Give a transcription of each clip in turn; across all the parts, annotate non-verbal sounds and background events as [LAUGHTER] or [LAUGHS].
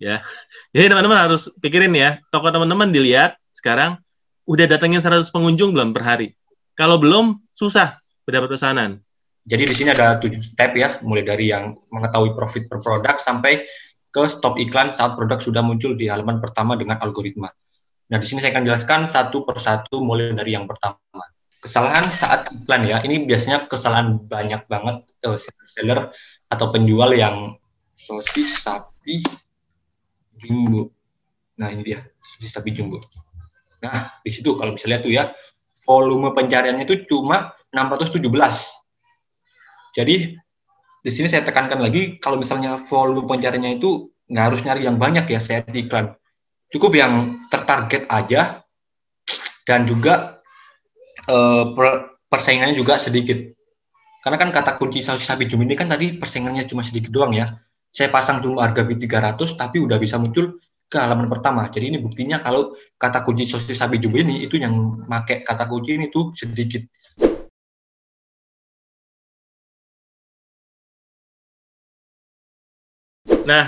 ya. Jadi teman-teman harus pikirin ya, toko teman-teman dilihat sekarang udah datengin 100 pengunjung belum per hari? Kalau belum, susah mendapat pesanan. Jadi di sini ada tujuh step ya, mulai dari yang mengetahui profit per produk sampai ke stop iklan saat produk sudah muncul di halaman pertama dengan algoritma. Nah, di sini saya akan jelaskan satu persatu mulai dari yang pertama. Kesalahan saat iklan ya, ini biasanya kesalahan banyak banget uh, seller atau penjual yang sosis sapi jumbo. Nah, ini dia, sudut sapi jumbo. Nah, di situ kalau bisa lihat tuh ya, volume pencariannya itu cuma 617. Jadi, di sini saya tekankan lagi, kalau misalnya volume pencariannya itu nggak harus nyari yang banyak ya, saya di iklan. Cukup yang tertarget aja, dan juga eh, persaingannya juga sedikit. Karena kan kata kunci sapi jumbo ini kan tadi persaingannya cuma sedikit doang ya saya pasang cuma harga b 300 tapi udah bisa muncul ke halaman pertama. Jadi ini buktinya kalau kata kunci sosis sapi jumbo ini itu yang make kata kunci ini tuh sedikit. Nah,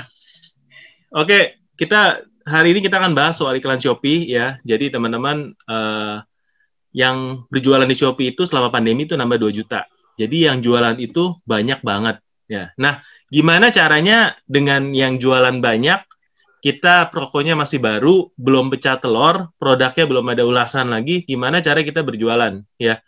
oke okay, kita hari ini kita akan bahas soal iklan Shopee ya. Jadi teman-teman uh, yang berjualan di Shopee itu selama pandemi itu nambah 2 juta. Jadi yang jualan itu banyak banget. Ya. Nah, gimana caranya dengan yang jualan banyak, kita prokonya masih baru, belum pecah telur, produknya belum ada ulasan lagi, gimana cara kita berjualan, ya?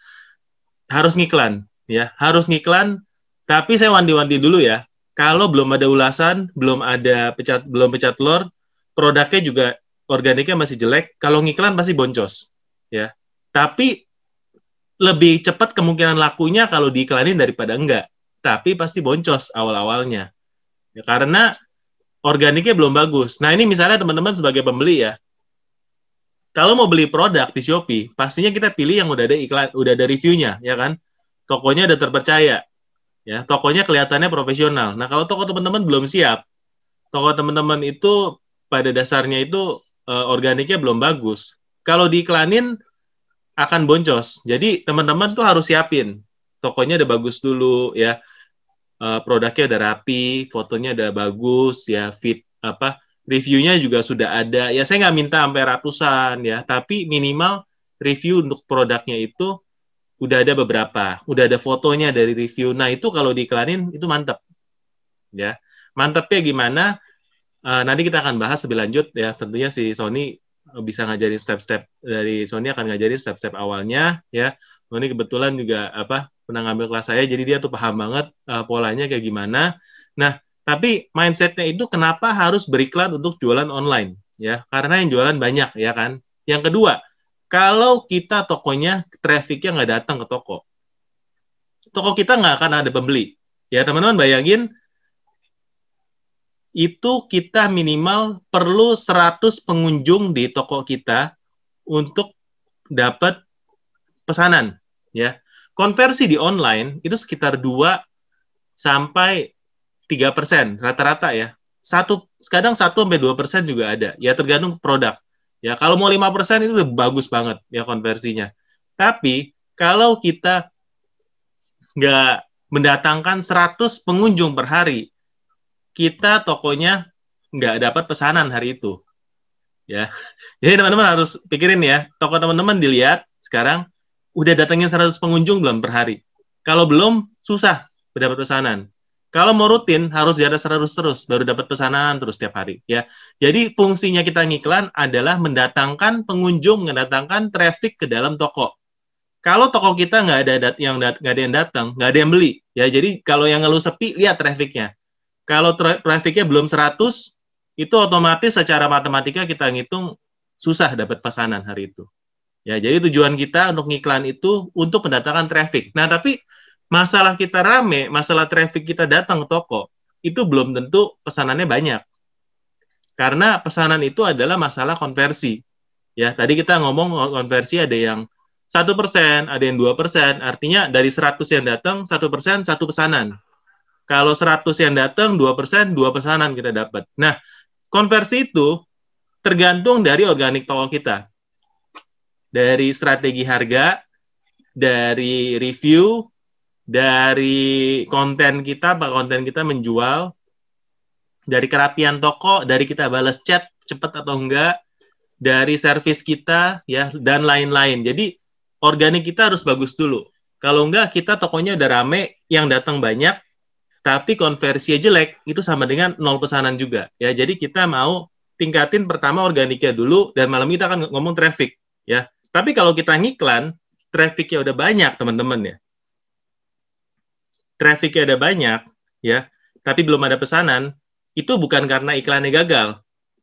Harus ngiklan, ya. Harus ngiklan, tapi saya wandi-wandi dulu ya. Kalau belum ada ulasan, belum ada pecat belum pecah telur, produknya juga organiknya masih jelek, kalau ngiklan pasti boncos, ya. Tapi lebih cepat kemungkinan lakunya kalau diiklanin daripada enggak tapi pasti boncos awal-awalnya. Ya, karena organiknya belum bagus. Nah, ini misalnya teman-teman sebagai pembeli ya. Kalau mau beli produk di Shopee, pastinya kita pilih yang udah ada iklan, udah ada reviewnya, ya kan? Tokonya udah terpercaya. Ya, tokonya kelihatannya profesional. Nah, kalau toko teman-teman belum siap, toko teman-teman itu pada dasarnya itu e, organiknya belum bagus. Kalau diiklanin akan boncos. Jadi, teman-teman tuh harus siapin tokonya udah bagus dulu ya Eh, produknya ada rapi, fotonya ada bagus, ya fit apa reviewnya juga sudah ada. Ya saya nggak minta sampai ratusan ya, tapi minimal review untuk produknya itu udah ada beberapa, udah ada fotonya dari review. Nah itu kalau diiklanin itu mantap, ya mantapnya gimana? Uh, nanti kita akan bahas lebih lanjut ya. Tentunya si Sony eh, bisa ngajarin step-step dari Sony akan ngajarin step-step awalnya ya. Sony kebetulan juga apa pernah ngambil kelas saya jadi dia tuh paham banget uh, polanya kayak gimana nah tapi mindsetnya itu kenapa harus beriklan untuk jualan online ya karena yang jualan banyak ya kan yang kedua kalau kita tokonya trafficnya nggak datang ke toko toko kita nggak akan ada pembeli ya teman-teman bayangin itu kita minimal perlu 100 pengunjung di toko kita untuk dapat pesanan ya Konversi di online itu sekitar 2 sampai 3 persen rata-rata ya. Satu kadang 1 sampai 2 persen juga ada. Ya tergantung produk. Ya kalau mau 5 persen itu bagus banget ya konversinya. Tapi kalau kita nggak mendatangkan 100 pengunjung per hari, kita tokonya nggak dapat pesanan hari itu. Ya, [LAUGHS] jadi teman-teman harus pikirin ya, toko teman-teman dilihat sekarang udah datangin 100 pengunjung belum per hari? Kalau belum, susah dapat pesanan. Kalau mau rutin harus di atas 100 terus baru dapat pesanan terus setiap hari ya. Jadi fungsinya kita ngiklan adalah mendatangkan pengunjung, mendatangkan traffic ke dalam toko. Kalau toko kita nggak ada yang nggak ada yang datang, nggak ada yang beli ya. Jadi kalau yang ngeluh sepi lihat trafficnya. Kalau tra trafficnya belum 100 itu otomatis secara matematika kita ngitung susah dapat pesanan hari itu. Ya, jadi tujuan kita untuk ngiklan itu untuk mendatangkan traffic. Nah, tapi masalah kita rame, masalah traffic kita datang ke toko, itu belum tentu pesanannya banyak. Karena pesanan itu adalah masalah konversi. Ya, tadi kita ngomong konversi ada yang satu persen, ada yang dua persen. Artinya dari 100 yang datang, satu persen satu pesanan. Kalau 100 yang datang, dua persen dua pesanan kita dapat. Nah, konversi itu tergantung dari organik toko kita dari strategi harga, dari review, dari konten kita, pak konten kita menjual, dari kerapian toko, dari kita balas chat cepat atau enggak, dari servis kita ya dan lain-lain. Jadi organik kita harus bagus dulu. Kalau enggak kita tokonya udah rame, yang datang banyak, tapi konversi jelek, itu sama dengan nol pesanan juga. Ya, jadi kita mau tingkatin pertama organiknya dulu dan malam kita akan ngomong traffic ya. Tapi kalau kita ngiklan, trafficnya udah banyak teman-teman ya. Trafficnya ada banyak ya, tapi belum ada pesanan, itu bukan karena iklannya gagal,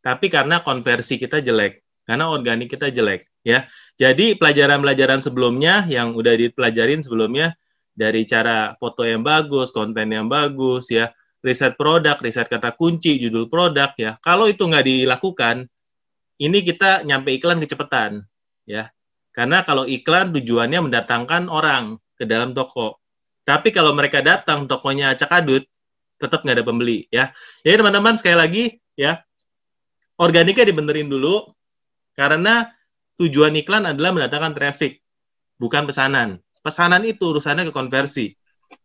tapi karena konversi kita jelek, karena organik kita jelek ya. Jadi pelajaran-pelajaran sebelumnya yang udah dipelajarin sebelumnya dari cara foto yang bagus, konten yang bagus ya, riset produk, riset kata kunci, judul produk ya. Kalau itu nggak dilakukan, ini kita nyampe iklan kecepatan ya karena kalau iklan tujuannya mendatangkan orang ke dalam toko. Tapi kalau mereka datang tokonya acak-adut, tetap nggak ada pembeli ya. Jadi teman-teman sekali lagi ya, organiknya dibenerin dulu karena tujuan iklan adalah mendatangkan traffic, bukan pesanan. Pesanan itu urusannya ke konversi.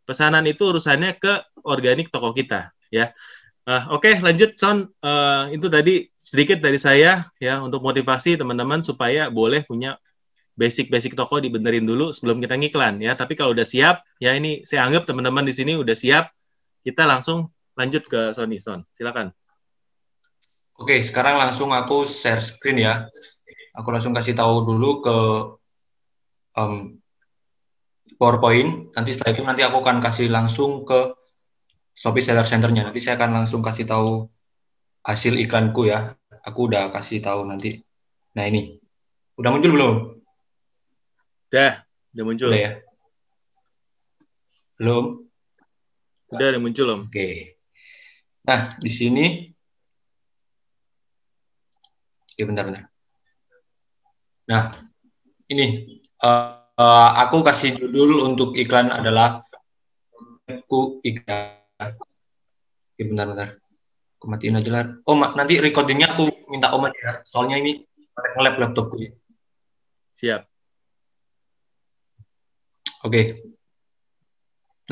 Pesanan itu urusannya ke organik toko kita ya. Uh, Oke, okay, lanjut Son. Uh, itu tadi sedikit dari saya ya untuk motivasi teman-teman supaya boleh punya basic-basic toko dibenerin dulu sebelum kita ngiklan ya. Tapi kalau udah siap, ya ini saya anggap teman-teman di sini udah siap, kita langsung lanjut ke Sony Son. Silakan. Oke, sekarang langsung aku share screen ya. Aku langsung kasih tahu dulu ke um, PowerPoint. Nanti setelah itu nanti aku akan kasih langsung ke Shopee Seller Centernya. Nanti saya akan langsung kasih tahu hasil iklanku ya. Aku udah kasih tahu nanti. Nah ini. Udah muncul belum? Udah, udah muncul. Udah ya? Belum. Udah, udah muncul, Om. Oke. Nah, di sini Oke, bentar, bentar. Nah, ini uh, uh, aku kasih judul untuk iklan adalah ku iklan. Oke, bentar, bentar. Aku matiin aja lah. Oh, nanti recordingnya aku minta Om ya. Soalnya ini ngelap laptopku ya. Siap. Oke.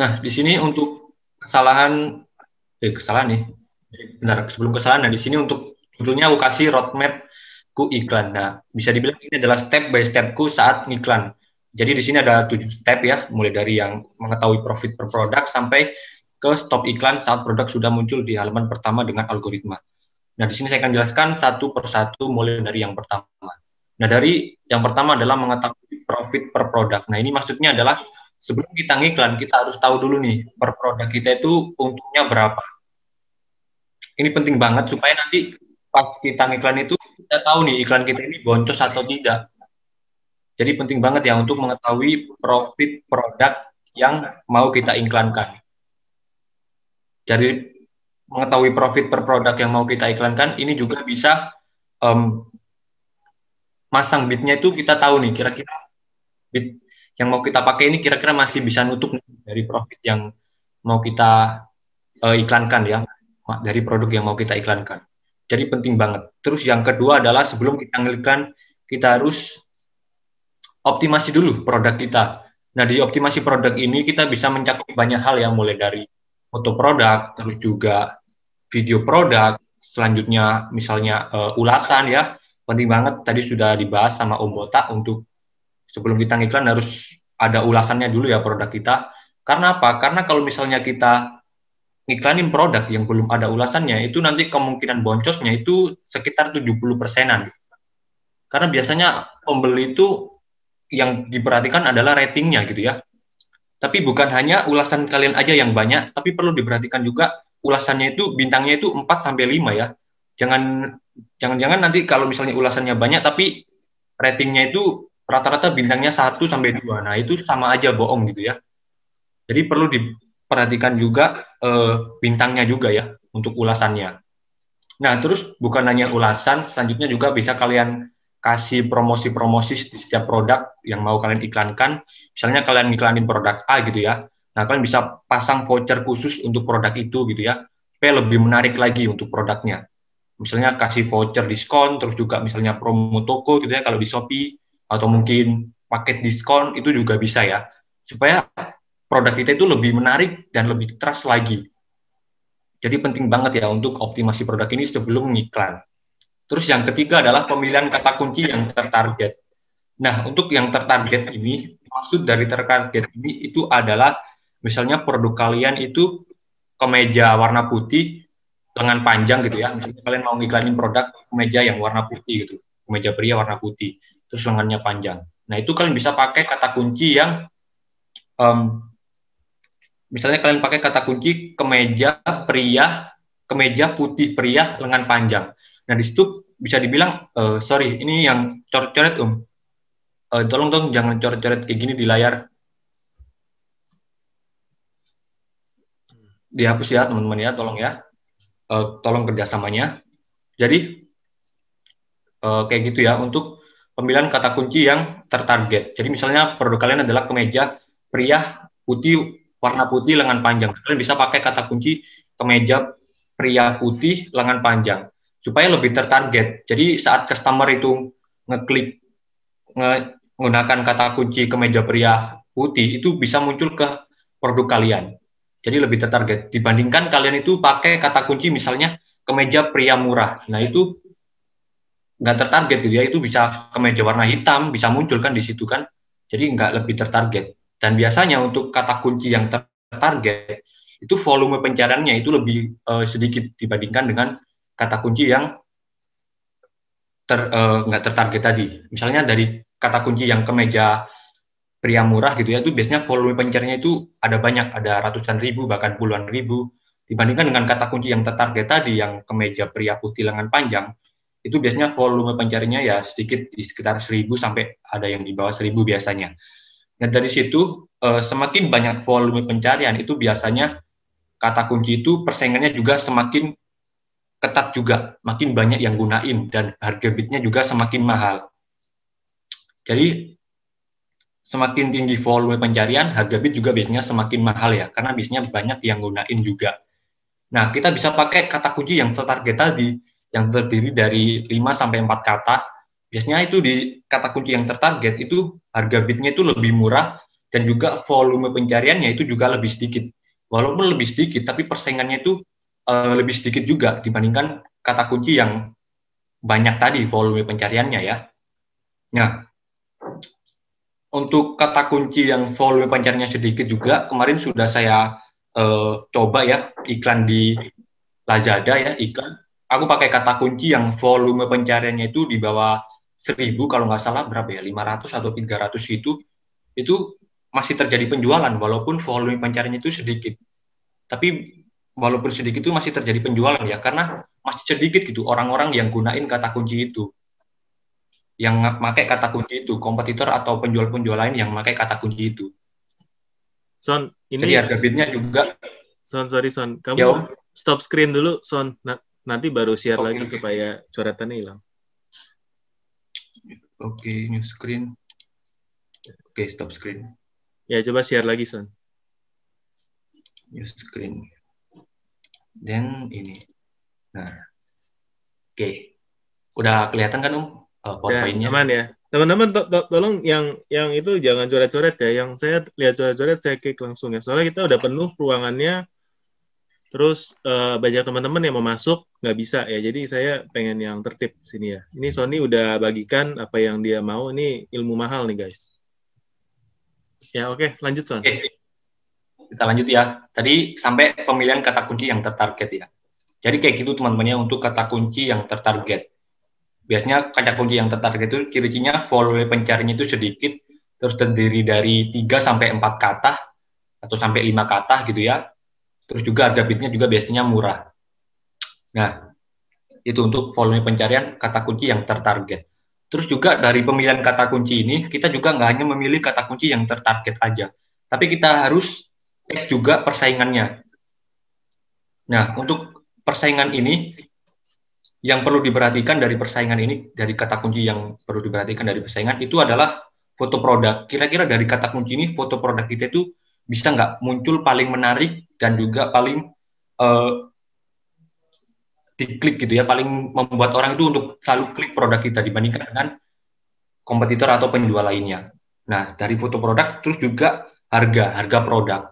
Nah, di sini untuk kesalahan eh kesalahan nih. Bentar, sebelum kesalahan nah di sini untuk judulnya aku kasih roadmap ku iklan. Nah, bisa dibilang ini adalah step by step ku saat iklan. Jadi di sini ada tujuh step ya, mulai dari yang mengetahui profit per produk sampai ke stop iklan saat produk sudah muncul di halaman pertama dengan algoritma. Nah, di sini saya akan jelaskan satu persatu mulai dari yang pertama. Nah, dari yang pertama adalah mengetahui profit per produk. Nah, ini maksudnya adalah sebelum kita ngiklan, kita harus tahu dulu nih, per produk kita itu untungnya berapa. Ini penting banget supaya nanti pas kita ngiklan itu, kita tahu nih iklan kita ini boncos atau tidak. Jadi penting banget ya untuk mengetahui profit produk yang mau kita iklankan. Jadi mengetahui profit per produk yang mau kita iklankan ini juga bisa um, masang bitnya itu kita tahu nih kira-kira beat yang mau kita pakai ini kira-kira masih bisa nutup nih, dari profit yang mau kita uh, iklankan ya dari produk yang mau kita iklankan. Jadi penting banget. Terus yang kedua adalah sebelum kita ngiklan kita harus optimasi dulu produk kita. Nah di optimasi produk ini kita bisa mencakup banyak hal yang mulai dari foto produk, terus juga video produk, selanjutnya misalnya uh, ulasan ya, penting banget tadi sudah dibahas sama Om Bota untuk sebelum kita ngiklan harus ada ulasannya dulu ya produk kita. Karena apa? Karena kalau misalnya kita ngiklanin produk yang belum ada ulasannya, itu nanti kemungkinan boncosnya itu sekitar 70 persenan. Karena biasanya pembeli itu yang diperhatikan adalah ratingnya gitu ya. Tapi bukan hanya ulasan kalian aja yang banyak, tapi perlu diperhatikan juga ulasannya itu bintangnya itu 4 sampai 5 ya jangan jangan-jangan nanti kalau misalnya ulasannya banyak tapi ratingnya itu rata-rata bintangnya 1 sampai dua Nah, itu sama aja bohong gitu ya. Jadi perlu diperhatikan juga eh, bintangnya juga ya untuk ulasannya. Nah, terus bukan hanya ulasan, selanjutnya juga bisa kalian kasih promosi-promosi di setiap produk yang mau kalian iklankan. Misalnya kalian iklanin produk A gitu ya. Nah, kalian bisa pasang voucher khusus untuk produk itu gitu ya, supaya lebih menarik lagi untuk produknya misalnya kasih voucher diskon terus juga misalnya promo toko gitu ya kalau di Shopee atau mungkin paket diskon itu juga bisa ya supaya produk kita itu lebih menarik dan lebih trust lagi. Jadi penting banget ya untuk optimasi produk ini sebelum iklan. Terus yang ketiga adalah pemilihan kata kunci yang tertarget. Nah, untuk yang tertarget ini, maksud dari tertarget ini itu adalah misalnya produk kalian itu kemeja warna putih lengan panjang gitu ya. Misalnya kalian mau ngiklanin produk meja yang warna putih gitu, meja pria warna putih, terus lengannya panjang. Nah itu kalian bisa pakai kata kunci yang, um, misalnya kalian pakai kata kunci kemeja pria, kemeja putih pria lengan panjang. Nah di situ bisa dibilang, uh, sorry ini yang coret-coret um, uh, tolong dong jangan coret-coret kayak gini di layar. Dihapus ya teman-teman ya, tolong ya uh, tolong kerjasamanya. Jadi uh, kayak gitu ya untuk pemilihan kata kunci yang tertarget. Jadi misalnya produk kalian adalah kemeja pria putih warna putih lengan panjang. Kalian bisa pakai kata kunci kemeja pria putih lengan panjang supaya lebih tertarget. Jadi saat customer itu ngeklik menggunakan kata kunci kemeja pria putih itu bisa muncul ke produk kalian. Jadi lebih tertarget dibandingkan kalian itu pakai kata kunci misalnya kemeja pria murah. Nah itu nggak tertarget gitu ya. Itu bisa kemeja warna hitam bisa muncul kan di situ kan. Jadi nggak lebih tertarget. Dan biasanya untuk kata kunci yang tertarget itu volume pencariannya itu lebih uh, sedikit dibandingkan dengan kata kunci yang ter, uh, nggak tertarget tadi. Misalnya dari kata kunci yang kemeja pria murah gitu ya itu biasanya volume pencarinya itu ada banyak ada ratusan ribu bahkan puluhan ribu dibandingkan dengan kata kunci yang tertarget tadi yang kemeja pria putih lengan panjang itu biasanya volume pencarinya ya sedikit di sekitar seribu sampai ada yang di bawah seribu biasanya. Nah dari situ eh, semakin banyak volume pencarian itu biasanya kata kunci itu persaingannya juga semakin ketat juga, makin banyak yang gunain dan harga bitnya juga semakin mahal. Jadi semakin tinggi volume pencarian, harga bit juga biasanya semakin mahal ya, karena biasanya banyak yang gunain juga. Nah, kita bisa pakai kata kunci yang tertarget tadi, yang terdiri dari 5-4 kata, biasanya itu di kata kunci yang tertarget itu harga bitnya itu lebih murah dan juga volume pencariannya itu juga lebih sedikit. Walaupun lebih sedikit, tapi persaingannya itu uh, lebih sedikit juga dibandingkan kata kunci yang banyak tadi volume pencariannya ya. Nah, untuk kata kunci yang volume pancarnya sedikit juga kemarin sudah saya uh, coba ya iklan di Lazada ya iklan. Aku pakai kata kunci yang volume pencariannya itu di bawah 1000 kalau nggak salah berapa ya 500 atau 300 itu itu masih terjadi penjualan walaupun volume pencariannya itu sedikit. Tapi walaupun sedikit itu masih terjadi penjualan ya karena masih sedikit gitu orang-orang yang gunain kata kunci itu yang pakai kata kunci itu, kompetitor atau penjual-penjual lain yang pakai kata kunci itu. Son, ini Jadi harga bidnya juga. Son, sorry Son, kamu Yo. Ya, stop screen dulu, Son. Nah, nanti baru share okay. lagi supaya coretannya hilang. Oke, okay, new screen. Oke, okay, stop screen. Ya, coba share lagi, Son. New screen. Dan ini. Nah. Oke. Okay. Udah kelihatan kan, Om? Um? Alport oh, ya, ya. Teman-teman to to tolong yang yang itu jangan coret-coret ya. Yang saya lihat coret-coret saya klik langsung ya. Soalnya kita udah penuh ruangannya. Terus uh, banyak teman-teman yang mau masuk nggak bisa ya. Jadi saya pengen yang tertib sini ya. Ini Sony udah bagikan apa yang dia mau. Ini ilmu mahal nih guys. Ya oke, okay. lanjut Son. Okay. Kita lanjut ya. Tadi sampai pemilihan kata kunci yang tertarget ya. Jadi kayak gitu teman-temannya untuk kata kunci yang tertarget biasanya kata kunci yang tertarget itu ciri-cirinya volume pencariannya itu sedikit terus terdiri dari 3 sampai 4 kata atau sampai 5 kata gitu ya. Terus juga ada bidnya juga biasanya murah. Nah, itu untuk volume pencarian kata kunci yang tertarget. Terus juga dari pemilihan kata kunci ini, kita juga nggak hanya memilih kata kunci yang tertarget aja, tapi kita harus cek juga persaingannya. Nah, untuk persaingan ini, yang perlu diperhatikan dari persaingan ini, dari kata kunci yang perlu diperhatikan dari persaingan itu adalah foto produk. Kira-kira dari kata kunci ini foto produk kita itu bisa nggak muncul paling menarik dan juga paling uh, diklik gitu ya, paling membuat orang itu untuk selalu klik produk kita dibandingkan dengan kompetitor atau penjual lainnya. Nah, dari foto produk terus juga harga, harga produk.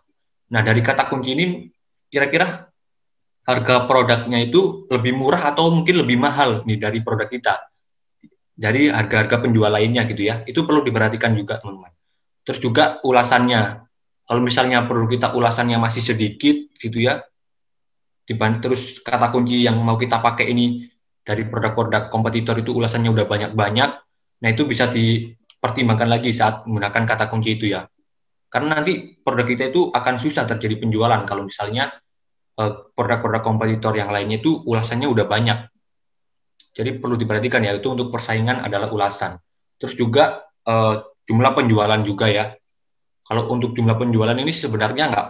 Nah, dari kata kunci ini kira-kira harga produknya itu lebih murah atau mungkin lebih mahal nih dari produk kita. Dari harga-harga penjual lainnya gitu ya. Itu perlu diperhatikan juga teman-teman. Terus juga ulasannya. Kalau misalnya perlu kita ulasannya masih sedikit gitu ya. Terus kata kunci yang mau kita pakai ini dari produk-produk kompetitor itu ulasannya udah banyak-banyak. Nah itu bisa dipertimbangkan lagi saat menggunakan kata kunci itu ya. Karena nanti produk kita itu akan susah terjadi penjualan kalau misalnya Eh, produk-produk kompetitor yang lainnya itu ulasannya udah banyak. Jadi perlu diperhatikan ya itu untuk persaingan adalah ulasan. Terus juga uh, jumlah penjualan juga ya. Kalau untuk jumlah penjualan ini sebenarnya nggak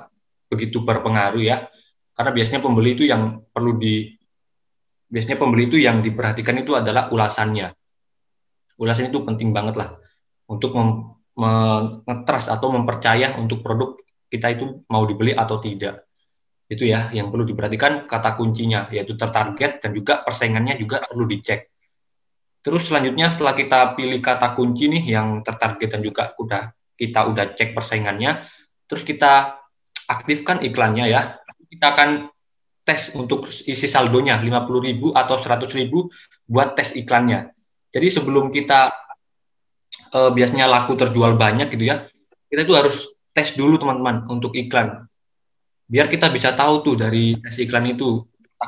begitu berpengaruh ya, karena biasanya pembeli itu yang perlu di biasanya pembeli itu yang diperhatikan itu adalah ulasannya. Ulasan itu penting banget lah untuk mengetras atau mempercaya untuk produk kita itu mau dibeli atau tidak itu ya yang perlu diperhatikan kata kuncinya yaitu tertarget dan juga persaingannya juga perlu dicek. Terus selanjutnya setelah kita pilih kata kunci nih yang tertarget dan juga udah kita udah cek persaingannya, terus kita aktifkan iklannya ya. Kita akan tes untuk isi saldonya 50.000 atau 100.000 buat tes iklannya. Jadi sebelum kita eh, biasanya laku terjual banyak gitu ya, kita itu harus tes dulu teman-teman untuk iklan biar kita bisa tahu tuh dari tes iklan itu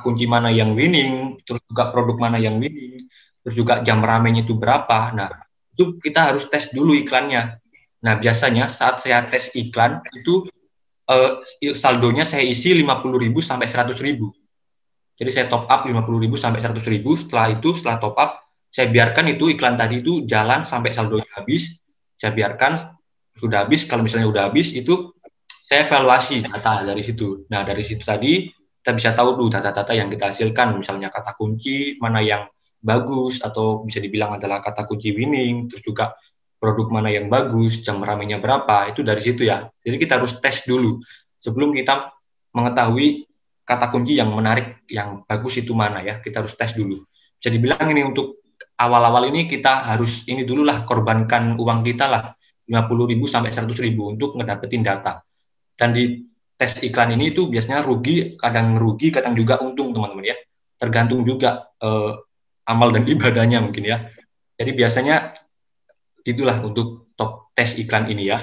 kunci mana yang winning, terus juga produk mana yang winning, terus juga jam ramenya itu berapa. Nah, itu kita harus tes dulu iklannya. Nah, biasanya saat saya tes iklan itu eh, saldonya saya isi ribu sampai ribu Jadi saya top up ribu sampai ribu setelah itu setelah top up saya biarkan itu iklan tadi itu jalan sampai saldonya habis. Saya biarkan sudah habis kalau misalnya udah habis itu saya evaluasi data dari situ. Nah, dari situ tadi kita bisa tahu dulu data-data yang kita hasilkan, misalnya kata kunci mana yang bagus atau bisa dibilang adalah kata kunci winning, terus juga produk mana yang bagus, jam ramenya berapa, itu dari situ ya. Jadi kita harus tes dulu sebelum kita mengetahui kata kunci yang menarik, yang bagus itu mana ya, kita harus tes dulu. Jadi bilang ini untuk awal-awal ini kita harus ini dululah korbankan uang kita lah 50.000 sampai 100.000 untuk ngedapetin data dan di tes iklan ini itu biasanya rugi, kadang rugi, kadang juga untung teman-teman ya. Tergantung juga eh, amal dan ibadahnya mungkin ya. Jadi biasanya itulah untuk top tes iklan ini ya.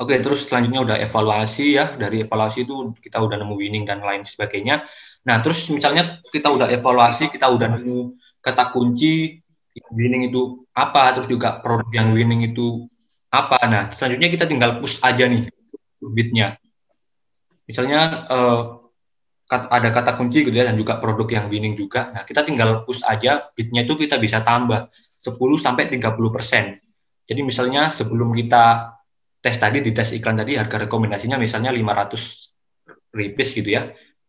Oke, terus selanjutnya udah evaluasi ya. Dari evaluasi itu kita udah nemu winning dan lain sebagainya. Nah, terus misalnya kita udah evaluasi, kita udah nemu kata kunci winning itu apa, terus juga produk yang winning itu apa. Nah, selanjutnya kita tinggal push aja nih bitnya. Misalnya uh, ada kata kunci gitu ya dan juga produk yang winning juga. Nah, kita tinggal push aja bitnya itu kita bisa tambah 10 sampai 30%. Jadi misalnya sebelum kita tes tadi di tes iklan tadi harga rekomendasinya misalnya 500 ribis gitu ya.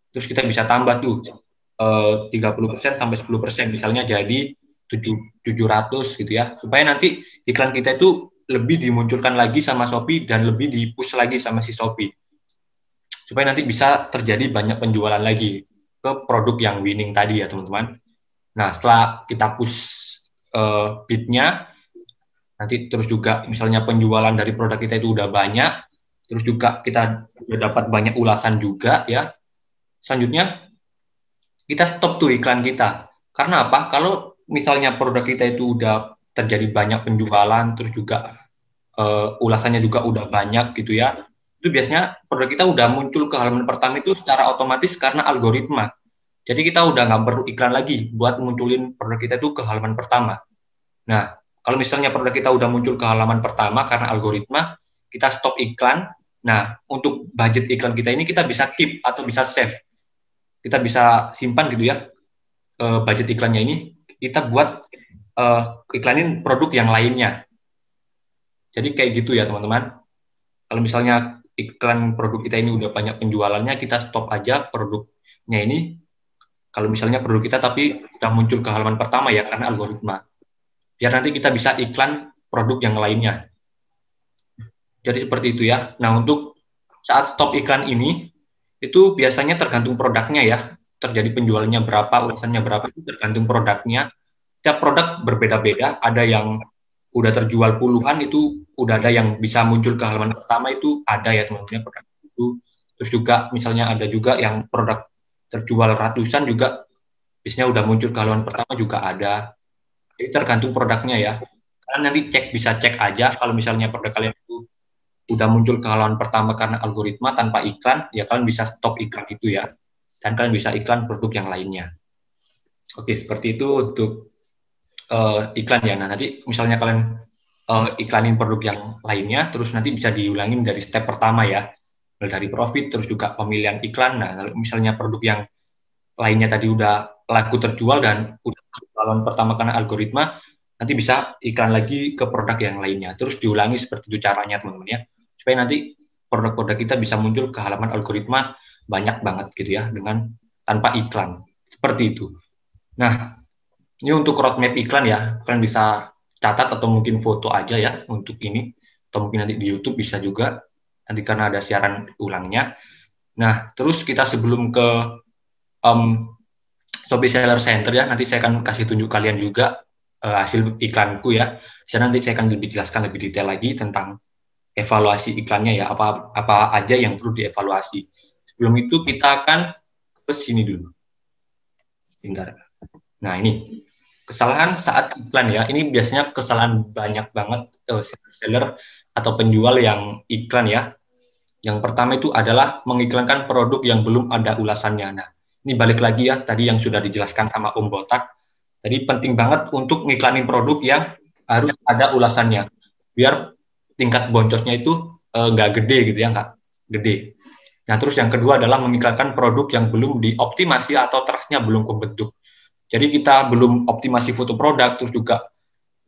Terus kita bisa tambah tuh eh, 30% sampai 10% misalnya jadi 7, 700 gitu ya. Supaya nanti iklan kita itu lebih dimunculkan lagi sama Shopee dan lebih dipush lagi sama si Shopee supaya nanti bisa terjadi banyak penjualan lagi ke produk yang winning tadi ya teman-teman. Nah setelah kita push uh, bidnya, nanti terus juga misalnya penjualan dari produk kita itu udah banyak, terus juga kita udah dapat banyak ulasan juga ya. Selanjutnya kita stop tuh iklan kita. Karena apa? Kalau misalnya produk kita itu udah terjadi banyak penjualan terus juga uh, ulasannya juga udah banyak gitu ya itu biasanya produk kita udah muncul ke halaman pertama itu secara otomatis karena algoritma jadi kita udah nggak perlu iklan lagi buat munculin produk kita itu ke halaman pertama nah kalau misalnya produk kita udah muncul ke halaman pertama karena algoritma kita stop iklan nah untuk budget iklan kita ini kita bisa keep atau bisa save kita bisa simpan gitu ya eh, budget iklannya ini kita buat uh, iklanin produk yang lainnya. Jadi kayak gitu ya teman-teman. Kalau misalnya iklan produk kita ini udah banyak penjualannya, kita stop aja produknya ini. Kalau misalnya produk kita tapi udah muncul ke halaman pertama ya karena algoritma. Biar nanti kita bisa iklan produk yang lainnya. Jadi seperti itu ya. Nah untuk saat stop iklan ini itu biasanya tergantung produknya ya. Terjadi penjualannya berapa, urusannya berapa itu tergantung produknya setiap produk berbeda-beda, ada yang udah terjual puluhan itu udah ada yang bisa muncul ke halaman pertama itu ada ya teman-teman produk itu. Terus juga misalnya ada juga yang produk terjual ratusan juga bisnya udah muncul ke halaman pertama juga ada. Jadi tergantung produknya ya. Kalian nanti cek bisa cek aja kalau misalnya produk kalian itu udah muncul ke halaman pertama karena algoritma tanpa iklan, ya kalian bisa stop iklan itu ya. Dan kalian bisa iklan produk yang lainnya. Oke, seperti itu untuk uh, iklan ya. Nah nanti misalnya kalian uh, eh, iklanin produk yang lainnya, terus nanti bisa diulangin dari step pertama ya, dari profit, terus juga pemilihan iklan. Nah kalau misalnya produk yang lainnya tadi udah laku terjual dan udah calon pertama karena algoritma, nanti bisa iklan lagi ke produk yang lainnya. Terus diulangi seperti itu caranya teman-teman ya, supaya nanti produk-produk kita bisa muncul ke halaman algoritma banyak banget gitu ya dengan tanpa iklan seperti itu. Nah, ini untuk roadmap iklan ya, kalian bisa catat atau mungkin foto aja ya untuk ini, atau mungkin nanti di YouTube bisa juga, nanti karena ada siaran ulangnya. Nah, terus kita sebelum ke um, Shopee Seller Center ya, nanti saya akan kasih tunjuk kalian juga uh, hasil iklanku ya. Saya nanti saya akan lebih jelaskan lebih detail lagi tentang evaluasi iklannya ya, apa apa aja yang perlu dievaluasi. Sebelum itu kita akan ke sini dulu. Bentar. Nah, ini kesalahan saat iklan ya. Ini biasanya kesalahan banyak banget uh, seller atau penjual yang iklan ya. Yang pertama itu adalah mengiklankan produk yang belum ada ulasannya. Nah, ini balik lagi ya tadi yang sudah dijelaskan sama Om Botak. Jadi penting banget untuk ngiklanin produk yang harus ada ulasannya. Biar tingkat boncosnya itu eh, nggak uh, gede gitu ya, nggak gede. Nah, terus yang kedua adalah mengiklankan produk yang belum dioptimasi atau trustnya belum kebentuk. Jadi kita belum optimasi foto produk, terus juga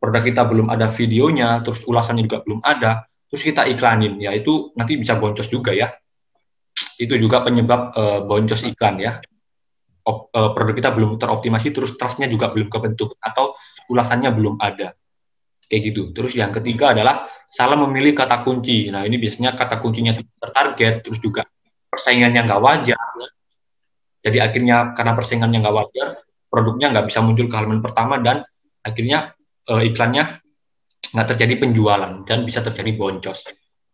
produk kita belum ada videonya, terus ulasannya juga belum ada, terus kita iklanin, ya itu nanti bisa boncos juga ya. Itu juga penyebab uh, boncos iklan ya. Op, uh, produk kita belum teroptimasi, terus trustnya juga belum kebentuk atau ulasannya belum ada. Kayak gitu. Terus yang ketiga adalah salah memilih kata kunci. Nah ini biasanya kata kuncinya tertarget, terus juga persaingannya nggak wajar. Jadi akhirnya karena persaingannya nggak wajar, produknya nggak bisa muncul ke halaman pertama dan akhirnya e, iklannya nggak terjadi penjualan dan bisa terjadi boncos.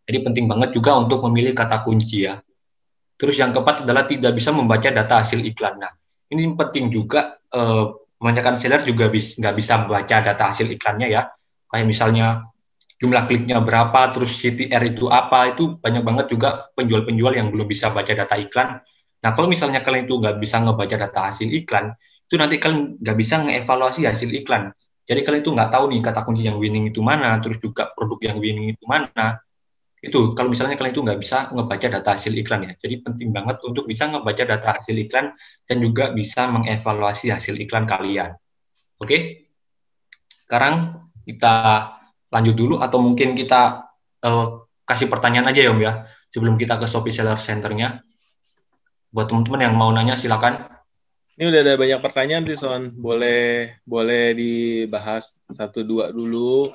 Jadi penting banget juga untuk memilih kata kunci ya. Terus yang keempat adalah tidak bisa membaca data hasil iklan. Nah, ini penting juga e, kebanyakan seller juga bis, nggak bisa membaca data hasil iklannya ya. Kayak misalnya jumlah kliknya berapa, terus CTR itu apa, itu banyak banget juga penjual-penjual yang belum bisa baca data iklan. Nah, kalau misalnya kalian itu nggak bisa ngebaca data hasil iklan, itu nanti kalian nggak bisa ngevaluasi hasil iklan. Jadi kalian itu nggak tahu nih kata kunci yang winning itu mana, terus juga produk yang winning itu mana. Itu kalau misalnya kalian itu nggak bisa ngebaca data hasil iklan ya. Jadi penting banget untuk bisa ngebaca data hasil iklan dan juga bisa mengevaluasi hasil iklan kalian. Oke? Sekarang kita lanjut dulu atau mungkin kita uh, kasih pertanyaan aja ya Om ya sebelum kita ke Shopee Seller Centernya. Buat teman-teman yang mau nanya silakan. Ini udah ada banyak pertanyaan sih, Son. Boleh boleh dibahas satu dua dulu.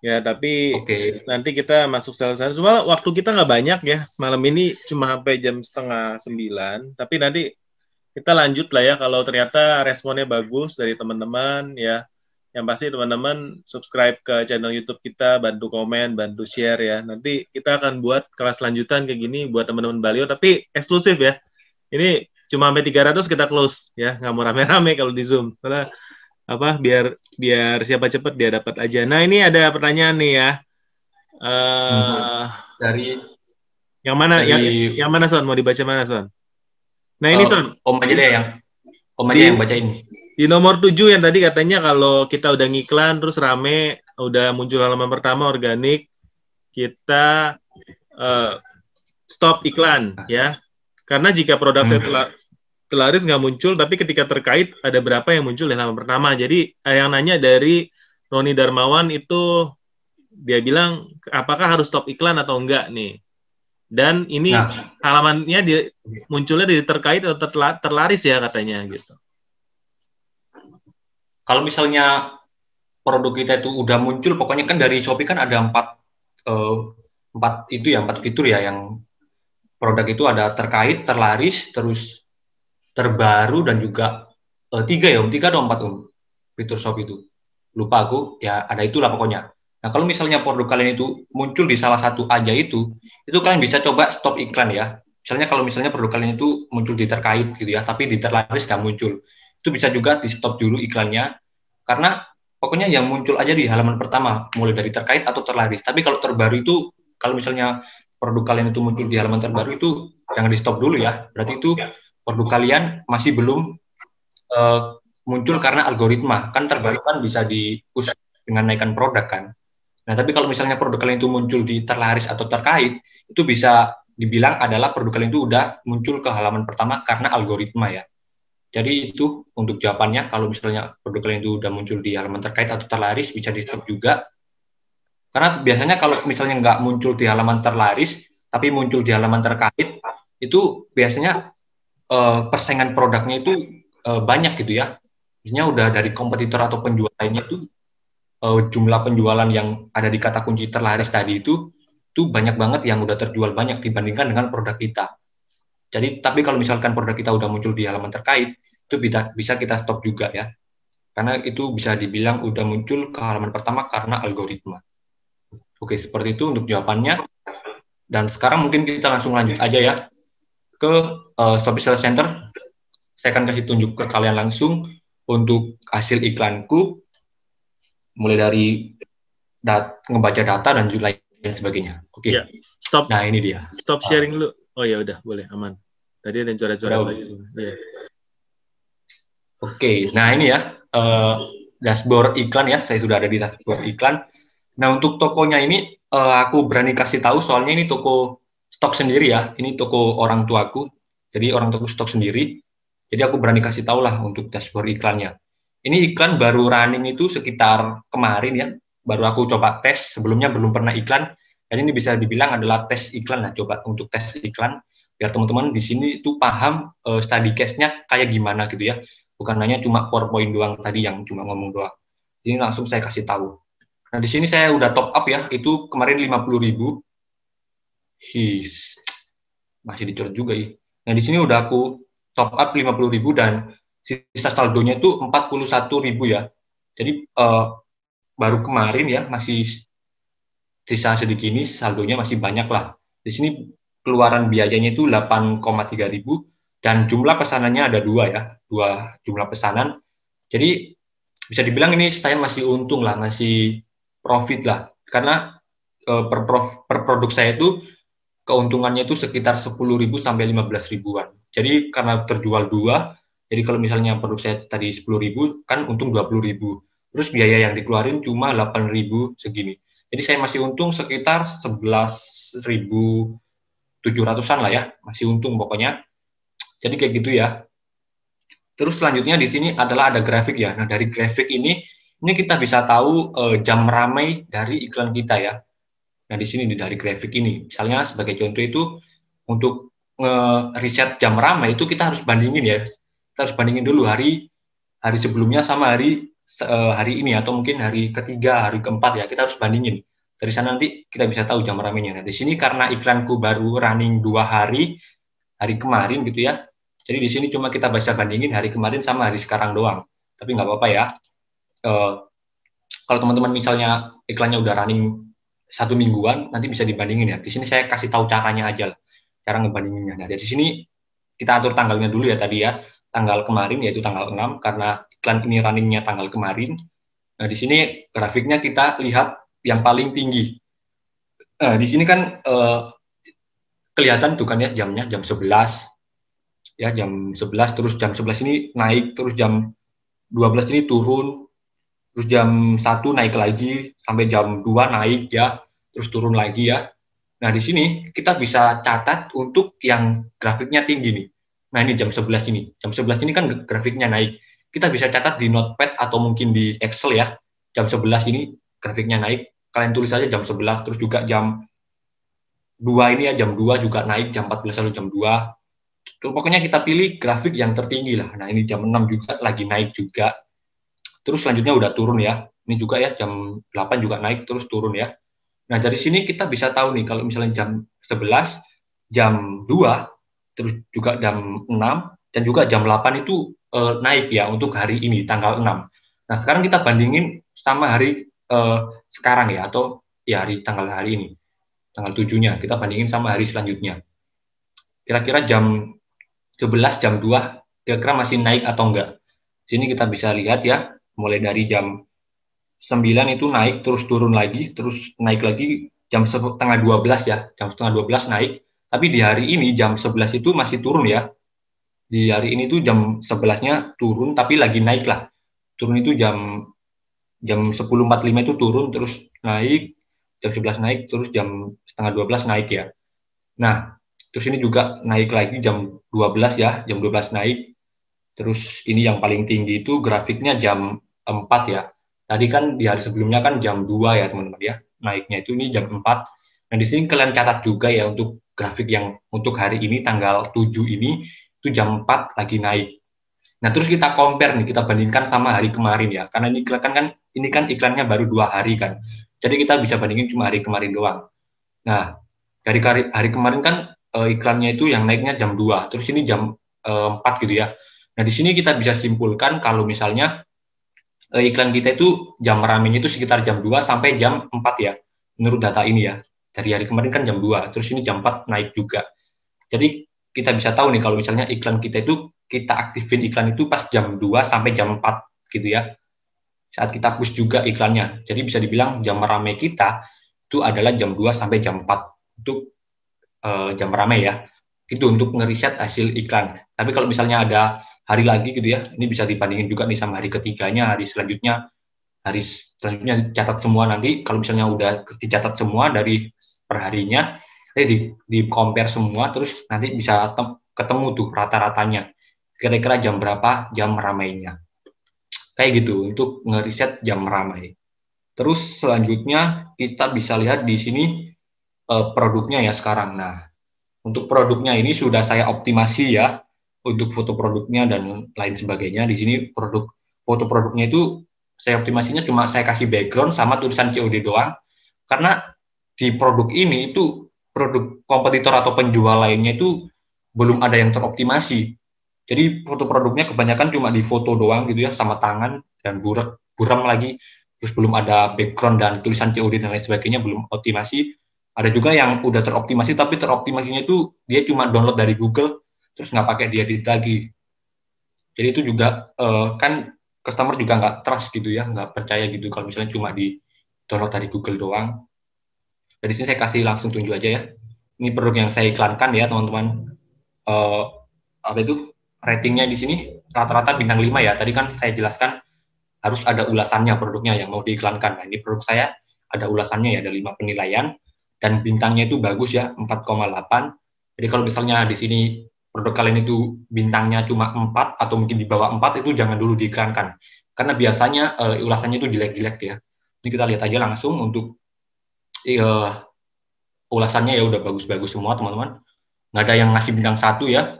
Ya, tapi okay. nanti kita masuk selesan. Cuma waktu kita nggak banyak ya. Malam ini cuma sampai jam setengah sembilan. Tapi nanti kita lanjut lah ya. Kalau ternyata responnya bagus dari teman-teman ya. Yang pasti teman-teman subscribe ke channel YouTube kita, bantu komen, bantu share ya. Nanti kita akan buat kelas lanjutan kayak gini buat teman-teman Balio, tapi eksklusif ya. Ini cuma sampai 300 kita close ya nggak mau rame-rame kalau di zoom karena apa biar biar siapa cepat dia dapat aja nah ini ada pertanyaan nih ya uh, dari yang mana dari, yang yang mana son mau dibaca mana son nah ini oh, son om aja deh yang om aja di, yang baca ini di nomor 7 yang tadi katanya kalau kita udah ngiklan terus rame udah muncul halaman pertama organik kita uh, stop iklan ya karena jika produk saya hmm. telah laris nggak muncul, tapi ketika terkait ada berapa yang muncul ya nama pertama. Jadi eh, yang nanya dari Roni Darmawan itu dia bilang apakah harus stop iklan atau enggak nih? Dan ini nah. halamannya di, munculnya di terkait atau terla, terlaris ya katanya gitu. Kalau misalnya produk kita itu udah muncul, pokoknya kan dari Shopee kan ada empat uh, empat itu ya empat fitur ya yang produk itu ada terkait, terlaris, terus terbaru dan juga uh, tiga ya, tiga atau empat um fitur shop itu. Lupa aku, ya ada itulah pokoknya. Nah, kalau misalnya produk kalian itu muncul di salah satu aja itu, itu kalian bisa coba stop iklan ya. Misalnya kalau misalnya produk kalian itu muncul di terkait gitu ya, tapi di terlaris nggak muncul. Itu bisa juga di stop dulu iklannya, karena pokoknya yang muncul aja di halaman pertama, mulai dari terkait atau terlaris. Tapi kalau terbaru itu, kalau misalnya produk kalian itu muncul di halaman terbaru itu jangan di stop dulu ya. Berarti itu produk kalian masih belum uh, muncul karena algoritma. Kan terbaru kan bisa di push dengan naikkan produk kan. Nah, tapi kalau misalnya produk kalian itu muncul di terlaris atau terkait, itu bisa dibilang adalah produk kalian itu udah muncul ke halaman pertama karena algoritma ya. Jadi itu untuk jawabannya kalau misalnya produk kalian itu udah muncul di halaman terkait atau terlaris bisa di stop juga karena biasanya kalau misalnya nggak muncul di halaman terlaris, tapi muncul di halaman terkait, itu biasanya uh, persaingan produknya itu uh, banyak gitu ya. Biasanya udah dari kompetitor atau penjual lainnya itu uh, jumlah penjualan yang ada di kata kunci terlaris tadi itu itu banyak banget yang udah terjual banyak dibandingkan dengan produk kita. Jadi tapi kalau misalkan produk kita udah muncul di halaman terkait, itu bisa bisa kita stop juga ya. Karena itu bisa dibilang udah muncul ke halaman pertama karena algoritma. Oke, seperti itu untuk jawabannya. Dan sekarang mungkin kita langsung lanjut aja ya ke uh, Center. Saya akan kasih tunjuk ke kalian langsung untuk hasil iklanku, mulai dari dat ngebaca data dan juga lain sebagainya. Oke. Ya. Stop. Nah ini dia. Stop sharing lu. Oh ya udah boleh aman. Tadi ada coret-coret Ya. Oke. Okay. Nah ini ya uh, dashboard iklan ya. Saya sudah ada di dashboard iklan. Nah untuk tokonya ini uh, aku berani kasih tahu soalnya ini toko stok sendiri ya. Ini toko orang tuaku. Jadi orang tuaku stok sendiri. Jadi aku berani kasih tahu lah untuk dashboard iklannya. Ini iklan baru running itu sekitar kemarin ya. Baru aku coba tes, sebelumnya belum pernah iklan. Dan ini bisa dibilang adalah tes iklan lah, coba untuk tes iklan biar teman-teman di sini itu paham uh, study case-nya kayak gimana gitu ya. Bukan hanya cuma PowerPoint doang tadi yang cuma ngomong doang. ini langsung saya kasih tahu. Nah, di sini saya udah top up ya, itu kemarin 50.000. His. Masih dicor juga ya. Nah, di sini udah aku top up 50.000 dan sisa saldonya itu 41.000 ya. Jadi uh, baru kemarin ya masih sisa sedikit ini saldonya masih banyak lah. Di sini keluaran biayanya itu 8,3 ribu dan jumlah pesanannya ada dua ya, dua jumlah pesanan. Jadi bisa dibilang ini saya masih untung lah, masih profit lah karena uh, per, prof, per produk saya itu keuntungannya itu sekitar 10.000 sampai 15 ribuan. Jadi karena terjual dua, jadi kalau misalnya produk saya tadi 10.000 kan untung 20.000. Terus biaya yang dikeluarin cuma 8.000 segini. Jadi saya masih untung sekitar 11.700-an lah ya, masih untung pokoknya. Jadi kayak gitu ya. Terus selanjutnya di sini adalah ada grafik ya. Nah, dari grafik ini ini kita bisa tahu uh, jam ramai dari iklan kita ya. Nah di sini dari grafik ini, misalnya sebagai contoh itu untuk eh, riset jam ramai itu kita harus bandingin ya. Kita harus bandingin dulu hari hari sebelumnya sama hari eh, hari ini atau mungkin hari ketiga, hari keempat ya. Kita harus bandingin. Dari sana nanti kita bisa tahu jam ramainya. Nah, di sini karena iklanku baru running dua hari, hari kemarin gitu ya. Jadi di sini cuma kita baca bandingin hari kemarin sama hari sekarang doang. Tapi nggak apa-apa ya. Eh, kalau teman-teman misalnya iklannya udah running satu mingguan, nanti bisa dibandingin ya. Di sini saya kasih tahu caranya aja lah, cara ngebandinginnya. Nah, di sini kita atur tanggalnya dulu ya tadi ya. Tanggal kemarin yaitu tanggal 6 karena iklan ini runningnya tanggal kemarin. Nah, di sini grafiknya kita lihat yang paling tinggi. Nah, di sini kan eh, kelihatan tuh kan ya jamnya jam 11 ya jam 11 terus jam 11 ini naik terus jam 12 ini turun terus jam satu naik lagi sampai jam 2 naik ya, terus turun lagi ya. Nah, di sini kita bisa catat untuk yang grafiknya tinggi nih. Nah, ini jam 11 ini. Jam 11 ini kan grafiknya naik. Kita bisa catat di notepad atau mungkin di Excel ya. Jam 11 ini grafiknya naik. Kalian tulis aja jam 11, terus juga jam dua ini ya, jam 2 juga naik, jam 14 lalu jam 2. Pokoknya kita pilih grafik yang tertinggi lah. Nah, ini jam 6 juga lagi naik juga terus selanjutnya udah turun ya. Ini juga ya jam 8 juga naik terus turun ya. Nah, dari sini kita bisa tahu nih kalau misalnya jam 11, jam 2, terus juga jam 6 dan juga jam 8 itu e, naik ya untuk hari ini tanggal 6. Nah, sekarang kita bandingin sama hari e, sekarang ya atau ya hari tanggal hari ini. Tanggal 7-nya kita bandingin sama hari selanjutnya. Kira-kira jam 11 jam 2 kira-kira masih naik atau enggak. Di sini kita bisa lihat ya mulai dari jam 9 itu naik terus turun lagi terus naik lagi jam setengah 12 ya jam setengah 12 naik tapi di hari ini jam 11 itu masih turun ya di hari ini tuh jam 11-nya turun tapi lagi naik lah turun itu jam jam 10.45 itu turun terus naik jam 11 naik terus jam setengah 12 naik ya nah terus ini juga naik lagi jam 12 ya jam 12 naik Terus ini yang paling tinggi itu grafiknya jam 4 ya. Tadi kan di hari sebelumnya kan jam 2 ya teman-teman ya. Naiknya itu ini jam 4. Nah di sini kalian catat juga ya untuk grafik yang untuk hari ini tanggal 7 ini itu jam 4 lagi naik. Nah terus kita compare nih, kita bandingkan sama hari kemarin ya. Karena ini iklan kan ini kan iklannya baru dua hari kan. Jadi kita bisa bandingin cuma hari kemarin doang. Nah, dari hari, kemarin kan eh, iklannya itu yang naiknya jam 2, terus ini jam e, eh, 4 gitu ya Nah, di sini kita bisa simpulkan kalau misalnya e, iklan kita itu jam ramenya itu sekitar jam 2 sampai jam 4 ya, menurut data ini ya. Dari hari kemarin kan jam 2, terus ini jam 4 naik juga. Jadi kita bisa tahu nih kalau misalnya iklan kita itu kita aktifin iklan itu pas jam 2 sampai jam 4 gitu ya. Saat kita push juga iklannya. Jadi bisa dibilang jam rame kita itu adalah jam 2 sampai jam 4 untuk e, jam rame ya. Itu untuk ngeriset hasil iklan. Tapi kalau misalnya ada hari lagi gitu ya. Ini bisa dibandingin juga nih sama hari ketiganya, hari selanjutnya, hari selanjutnya catat semua nanti. Kalau misalnya udah dicatat semua dari perharinya, eh, di, di compare semua, terus nanti bisa ketemu tuh rata-ratanya. Kira-kira jam berapa jam ramainya. Kayak gitu untuk ngeriset jam ramai. Terus selanjutnya kita bisa lihat di sini eh, produknya ya sekarang. Nah, untuk produknya ini sudah saya optimasi ya untuk foto produknya dan lain sebagainya. Di sini produk foto produknya itu saya optimasinya cuma saya kasih background sama tulisan COD doang. Karena di produk ini itu produk kompetitor atau penjual lainnya itu belum ada yang teroptimasi. Jadi foto produknya kebanyakan cuma di foto doang gitu ya sama tangan dan burek buram lagi terus belum ada background dan tulisan COD dan lain sebagainya belum optimasi ada juga yang udah teroptimasi tapi teroptimasinya itu dia cuma download dari Google terus nggak pakai dia di lagi jadi itu juga uh, kan customer juga nggak trust gitu ya nggak percaya gitu kalau misalnya cuma di download dari Google doang jadi sini saya kasih langsung tunjuk aja ya ini produk yang saya iklankan ya teman-teman uh, apa itu ratingnya di sini rata-rata bintang 5 ya tadi kan saya jelaskan harus ada ulasannya produknya yang mau diiklankan nah ini produk saya ada ulasannya ya ada lima penilaian dan bintangnya itu bagus ya 4,8 jadi kalau misalnya di sini produk kalian itu bintangnya cuma empat atau mungkin di bawah empat itu jangan dulu diiklankan karena biasanya uh, ulasannya itu jelek-jelek ya. Jadi kita lihat aja langsung untuk uh, ulasannya ya udah bagus-bagus semua teman-teman. Nggak ada yang ngasih bintang satu ya,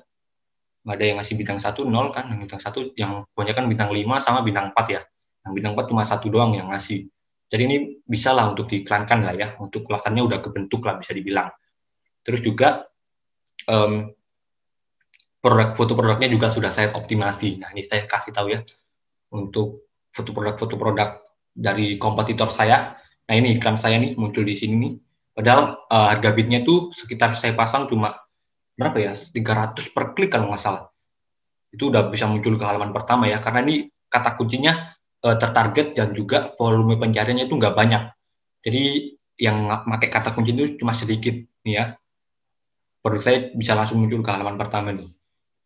nggak ada yang ngasih bintang satu nol kan, bintang satu yang kan bintang lima sama bintang empat ya. Yang bintang empat cuma satu doang yang ngasih. Jadi ini bisa lah untuk diiklankan lah ya, untuk ulasannya udah kebentuk lah bisa dibilang. Terus juga um, produk foto produknya juga sudah saya optimasi. Nah, ini saya kasih tahu ya untuk foto produk foto produk dari kompetitor saya. Nah, ini iklan saya nih muncul di sini nih. Padahal uh, harga bidnya tuh sekitar saya pasang cuma berapa ya? 300 per klik kalau nggak salah. Itu udah bisa muncul ke halaman pertama ya karena ini kata kuncinya uh, tertarget dan juga volume pencariannya itu nggak banyak. Jadi yang pakai kata kunci itu cuma sedikit nih ya. Produk saya bisa langsung muncul ke halaman pertama nih.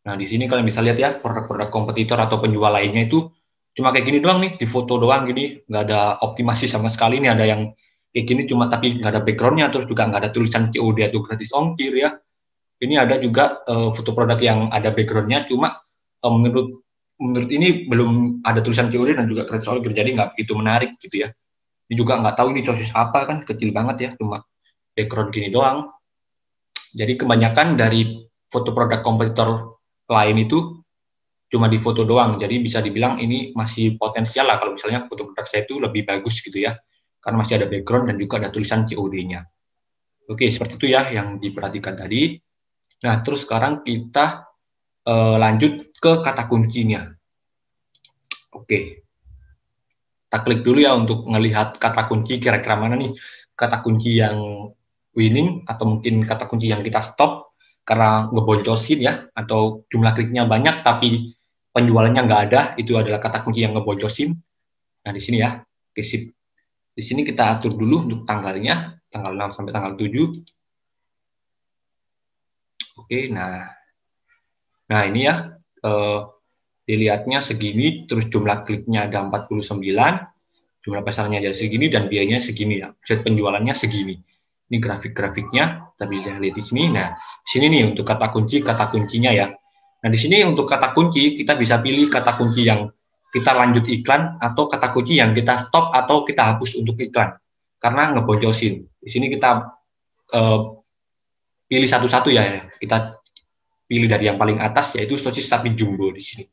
Nah, di sini kalian bisa lihat ya, produk-produk kompetitor atau penjual lainnya itu cuma kayak gini doang nih, di foto doang gini, nggak ada optimasi sama sekali nih, ada yang kayak gini cuma tapi nggak ada backgroundnya, terus juga nggak ada tulisan COD atau gratis ongkir ya. Ini ada juga uh, foto produk yang ada backgroundnya, cuma uh, menurut menurut ini belum ada tulisan COD dan juga gratis ongkir, jadi nggak begitu menarik gitu ya. Ini juga nggak tahu ini sosis apa kan, kecil banget ya, cuma background gini doang. Jadi kebanyakan dari foto produk kompetitor lain itu cuma di foto doang. Jadi bisa dibilang ini masih potensial lah kalau misalnya foto produk saya itu lebih bagus gitu ya. Karena masih ada background dan juga ada tulisan COD-nya. Oke, seperti itu ya yang diperhatikan tadi. Nah, terus sekarang kita e, lanjut ke kata kuncinya. Oke. Kita klik dulu ya untuk melihat kata kunci kira-kira mana nih kata kunci yang winning atau mungkin kata kunci yang kita stop karena ngeboncosin ya atau jumlah kliknya banyak tapi penjualannya nggak ada itu adalah kata kunci yang ngeboncosin nah di sini ya di sini kita atur dulu untuk tanggalnya tanggal 6 sampai tanggal 7 oke nah nah ini ya eh, dilihatnya segini terus jumlah kliknya ada 49 jumlah pesannya jadi segini dan biayanya segini ya set penjualannya segini ini grafik-grafiknya, kita bisa lihat di sini. Nah, sini nih untuk kata kunci, kata kuncinya ya. Nah, di sini untuk kata kunci, kita bisa pilih kata kunci yang kita lanjut iklan atau kata kunci yang kita stop atau kita hapus untuk iklan. Karena ngebocosin. Di sini kita eh, pilih satu-satu ya. ya. Kita pilih dari yang paling atas yaitu sosis sapi jumbo di sini.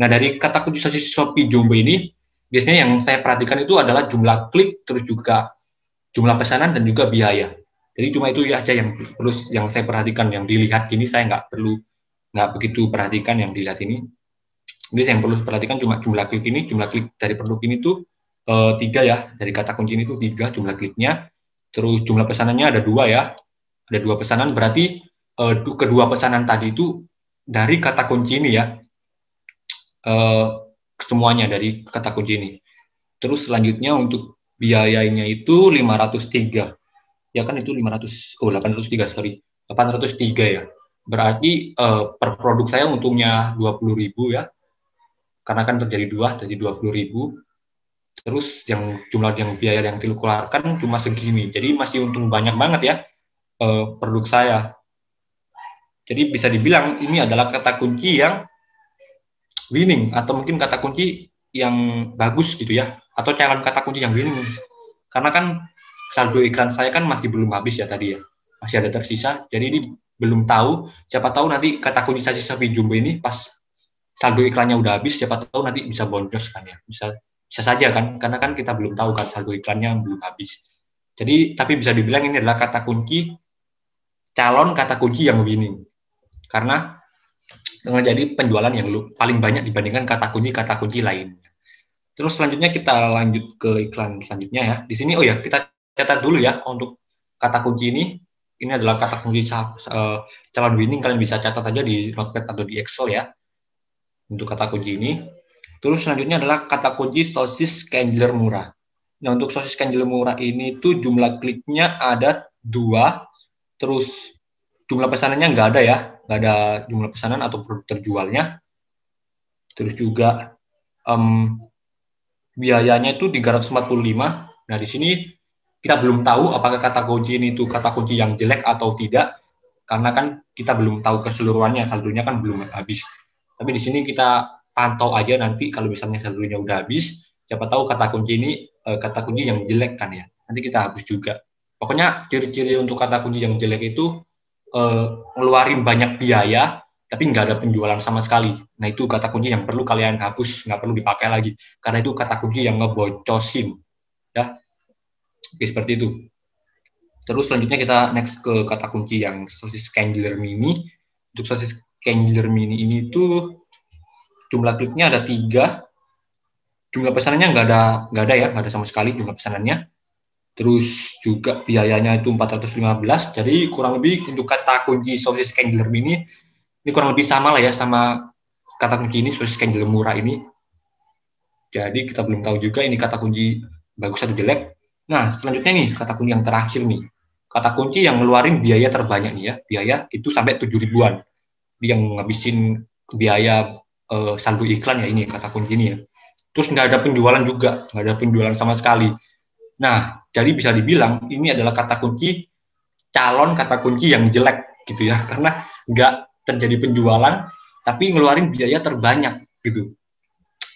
Nah, dari kata kunci sosis sapi jumbo ini biasanya yang saya perhatikan itu adalah jumlah klik terus juga jumlah pesanan dan juga biaya. Jadi cuma itu ya aja yang terus yang saya perhatikan, yang dilihat ini saya nggak perlu nggak begitu perhatikan yang dilihat ini. Jadi yang perlu perhatikan cuma jumlah klik ini, jumlah klik dari produk ini tuh e, tiga ya, dari kata kunci ini tuh tiga jumlah kliknya, terus jumlah pesanannya ada dua ya, ada dua pesanan berarti e, kedua pesanan tadi itu dari kata kunci ini ya, e, semuanya dari kata kunci ini. Terus selanjutnya untuk biayanya itu 503 ya kan itu 500 oh 803 sorry 803 ya berarti uh, per produk saya untungnya 20.000 ya karena kan terjadi dua jadi 20.000 terus yang jumlah yang biaya yang dikeluarkan cuma segini jadi masih untung banyak banget ya uh, produk saya jadi bisa dibilang ini adalah kata kunci yang winning atau mungkin kata kunci yang bagus gitu ya atau calon kata kunci yang mas. karena kan saldo iklan saya kan masih belum habis ya tadi ya masih ada tersisa jadi ini belum tahu siapa tahu nanti kata kunci saya sisa jumbo ini pas saldo iklannya udah habis siapa tahu nanti bisa boncos kan ya bisa bisa saja kan karena kan kita belum tahu kan saldo iklannya belum habis jadi tapi bisa dibilang ini adalah kata kunci calon kata kunci yang winning karena menjadi penjualan yang paling banyak dibandingkan kata kunci kata kunci lain Terus selanjutnya kita lanjut ke iklan selanjutnya ya. Di sini oh ya kita catat dulu ya untuk kata kunci ini. Ini adalah kata kunci calon winning kalian bisa catat aja di notepad atau di Excel ya. Untuk kata kunci ini. Terus selanjutnya adalah kata kunci sosis candler murah. Nah, untuk sosis candler murah ini tuh jumlah kliknya ada dua. Terus jumlah pesanannya nggak ada ya. Nggak ada jumlah pesanan atau produk terjualnya. Terus juga um, biayanya itu 345. Nah, di sini kita belum tahu apakah kata kunci ini itu kata kunci yang jelek atau tidak karena kan kita belum tahu keseluruhannya, saldonya kan belum habis. Tapi di sini kita pantau aja nanti kalau misalnya saldonya udah habis, siapa tahu kata kunci ini eh, kata kunci yang jelek kan ya. Nanti kita hapus juga. Pokoknya ciri-ciri untuk kata kunci yang jelek itu eh, ngeluarin banyak biaya tapi nggak ada penjualan sama sekali. Nah itu kata kunci yang perlu kalian hapus, nggak perlu dipakai lagi, karena itu kata kunci yang ngebocosin, ya. Oke, seperti itu. Terus selanjutnya kita next ke kata kunci yang sosis candler mini. Untuk sosis candler mini ini tuh jumlah kliknya ada tiga, jumlah pesanannya nggak ada nggak ada ya, nggak ada sama sekali jumlah pesanannya. Terus juga biayanya itu 415, jadi kurang lebih untuk kata kunci sosis candler mini ini kurang lebih sama lah ya sama kata kunci ini sosis kenjel murah ini jadi kita belum tahu juga ini kata kunci bagus atau jelek nah selanjutnya nih kata kunci yang terakhir nih kata kunci yang ngeluarin biaya terbanyak nih ya biaya itu sampai tujuh ribuan yang ngabisin biaya e, saldo iklan ya ini kata kunci ini ya terus nggak ada penjualan juga nggak ada penjualan sama sekali nah jadi bisa dibilang ini adalah kata kunci calon kata kunci yang jelek gitu ya [LAUGHS] karena nggak terjadi penjualan tapi ngeluarin biaya terbanyak gitu.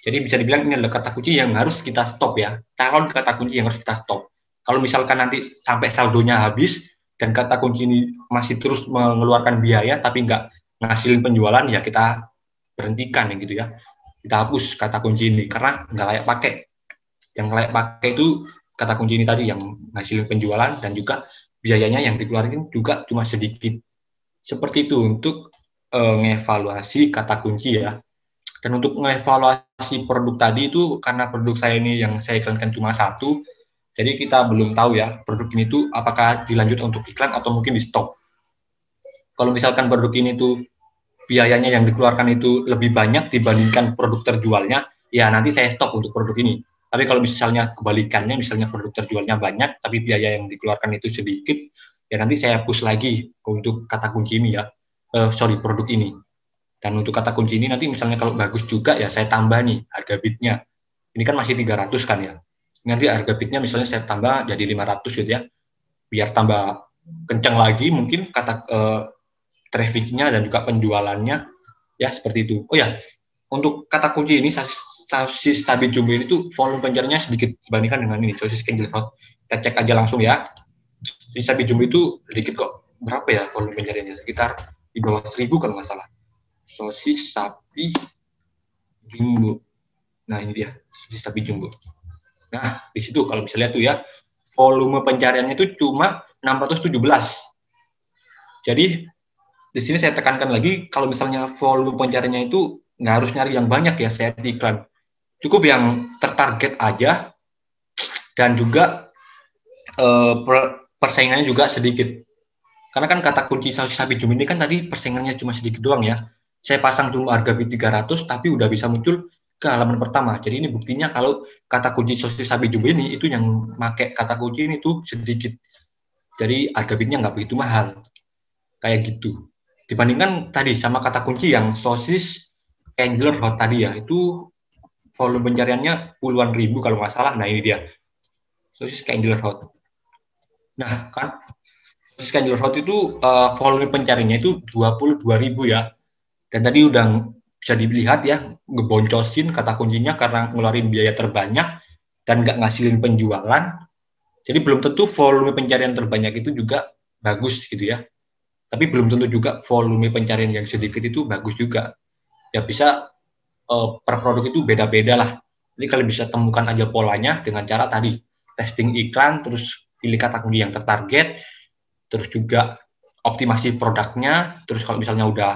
Jadi bisa dibilang ini adalah kata kunci yang harus kita stop ya. Calon kata kunci yang harus kita stop. Kalau misalkan nanti sampai saldonya habis dan kata kunci ini masih terus mengeluarkan biaya tapi nggak ngasilin penjualan ya kita berhentikan gitu ya. Kita hapus kata kunci ini karena nggak layak pakai. Yang layak pakai itu kata kunci ini tadi yang ngasilin penjualan dan juga biayanya yang dikeluarkan juga cuma sedikit. Seperti itu untuk uh, ngevaluasi kata kunci ya. Dan untuk ngevaluasi produk tadi itu karena produk saya ini yang saya iklankan cuma satu, jadi kita belum tahu ya produk ini tuh apakah dilanjut untuk iklan atau mungkin di stop. Kalau misalkan produk ini tuh biayanya yang dikeluarkan itu lebih banyak dibandingkan produk terjualnya, ya nanti saya stop untuk produk ini. Tapi kalau misalnya kebalikannya, misalnya produk terjualnya banyak, tapi biaya yang dikeluarkan itu sedikit, ya nanti saya push lagi untuk kata kunci ini ya uh, sorry produk ini. Dan untuk kata kunci ini nanti misalnya kalau bagus juga ya saya tambah nih harga bitnya. Ini kan masih 300 kan ya. Nanti harga bitnya misalnya saya tambah jadi 500 gitu ya. Biar tambah kencang lagi mungkin kata uh, trafficnya dan juga penjualannya ya seperti itu. Oh ya, untuk kata kunci ini sosis tabi jumbo ini tuh volume penjarnya sedikit dibandingkan dengan ini sosis kenjel hot. Kita cek aja langsung ya. Ini tabi jumbo itu sedikit kok. Berapa ya volume penjarnya? Sekitar di bawah seribu kalau nggak salah sosis sapi jumbo nah ini dia sosis sapi jumbo nah di situ kalau bisa lihat tuh ya volume pencariannya itu cuma 617 jadi di sini saya tekankan lagi kalau misalnya volume pencariannya itu nggak harus nyari yang banyak ya saya di iklan cukup yang tertarget aja dan juga eh, persaingannya juga sedikit karena kan kata kunci saus sapi jumbo ini kan tadi persaingannya cuma sedikit doang ya. Saya pasang cuma harga B300 tapi udah bisa muncul ke halaman pertama. Jadi ini buktinya kalau kata kunci saus sapi jumbo ini itu yang make kata kunci ini tuh sedikit. Jadi harga bitnya nggak begitu mahal. Kayak gitu. Dibandingkan tadi sama kata kunci yang sosis angler hot tadi ya, itu volume pencariannya puluhan ribu kalau nggak salah. Nah ini dia. Sosis angler hot. Nah, kan Scheduler Hot itu uh, volume pencarinya itu 22 ribu ya. Dan tadi udah bisa dilihat ya, ngeboncosin kata kuncinya karena ngeluarin biaya terbanyak dan nggak ngasilin penjualan. Jadi belum tentu volume pencarian terbanyak itu juga bagus gitu ya. Tapi belum tentu juga volume pencarian yang sedikit itu bagus juga. Ya bisa uh, per produk itu beda-beda lah. Jadi kalian bisa temukan aja polanya dengan cara tadi testing iklan, terus pilih kata kunci yang tertarget, terus juga optimasi produknya, terus kalau misalnya udah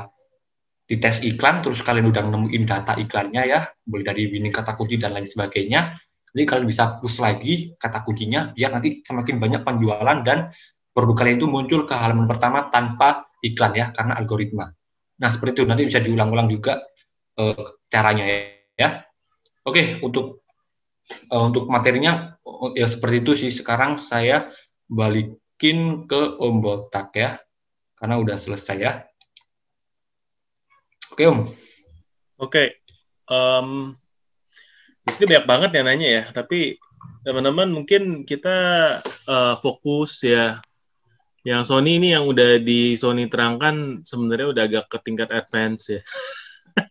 di tes iklan, terus kalian udah nemuin data iklannya ya, mulai dari winning kata kunci dan lain sebagainya, jadi kalian bisa push lagi kata kuncinya biar nanti semakin banyak penjualan dan produk kalian itu muncul ke halaman pertama tanpa iklan ya, karena algoritma. Nah seperti itu, nanti bisa diulang-ulang juga eh, caranya ya. ya. Oke, untuk e, untuk materinya oh, ya seperti itu sih. Sekarang saya balik masukin ke Om Botak ya, karena udah selesai ya. Oke Om. Oke. Um, ini banyak banget yang nanya ya, tapi teman-teman mungkin kita uh, fokus ya. Yang Sony ini yang udah di Sony terangkan sebenarnya udah agak ke tingkat advance ya. [LAUGHS]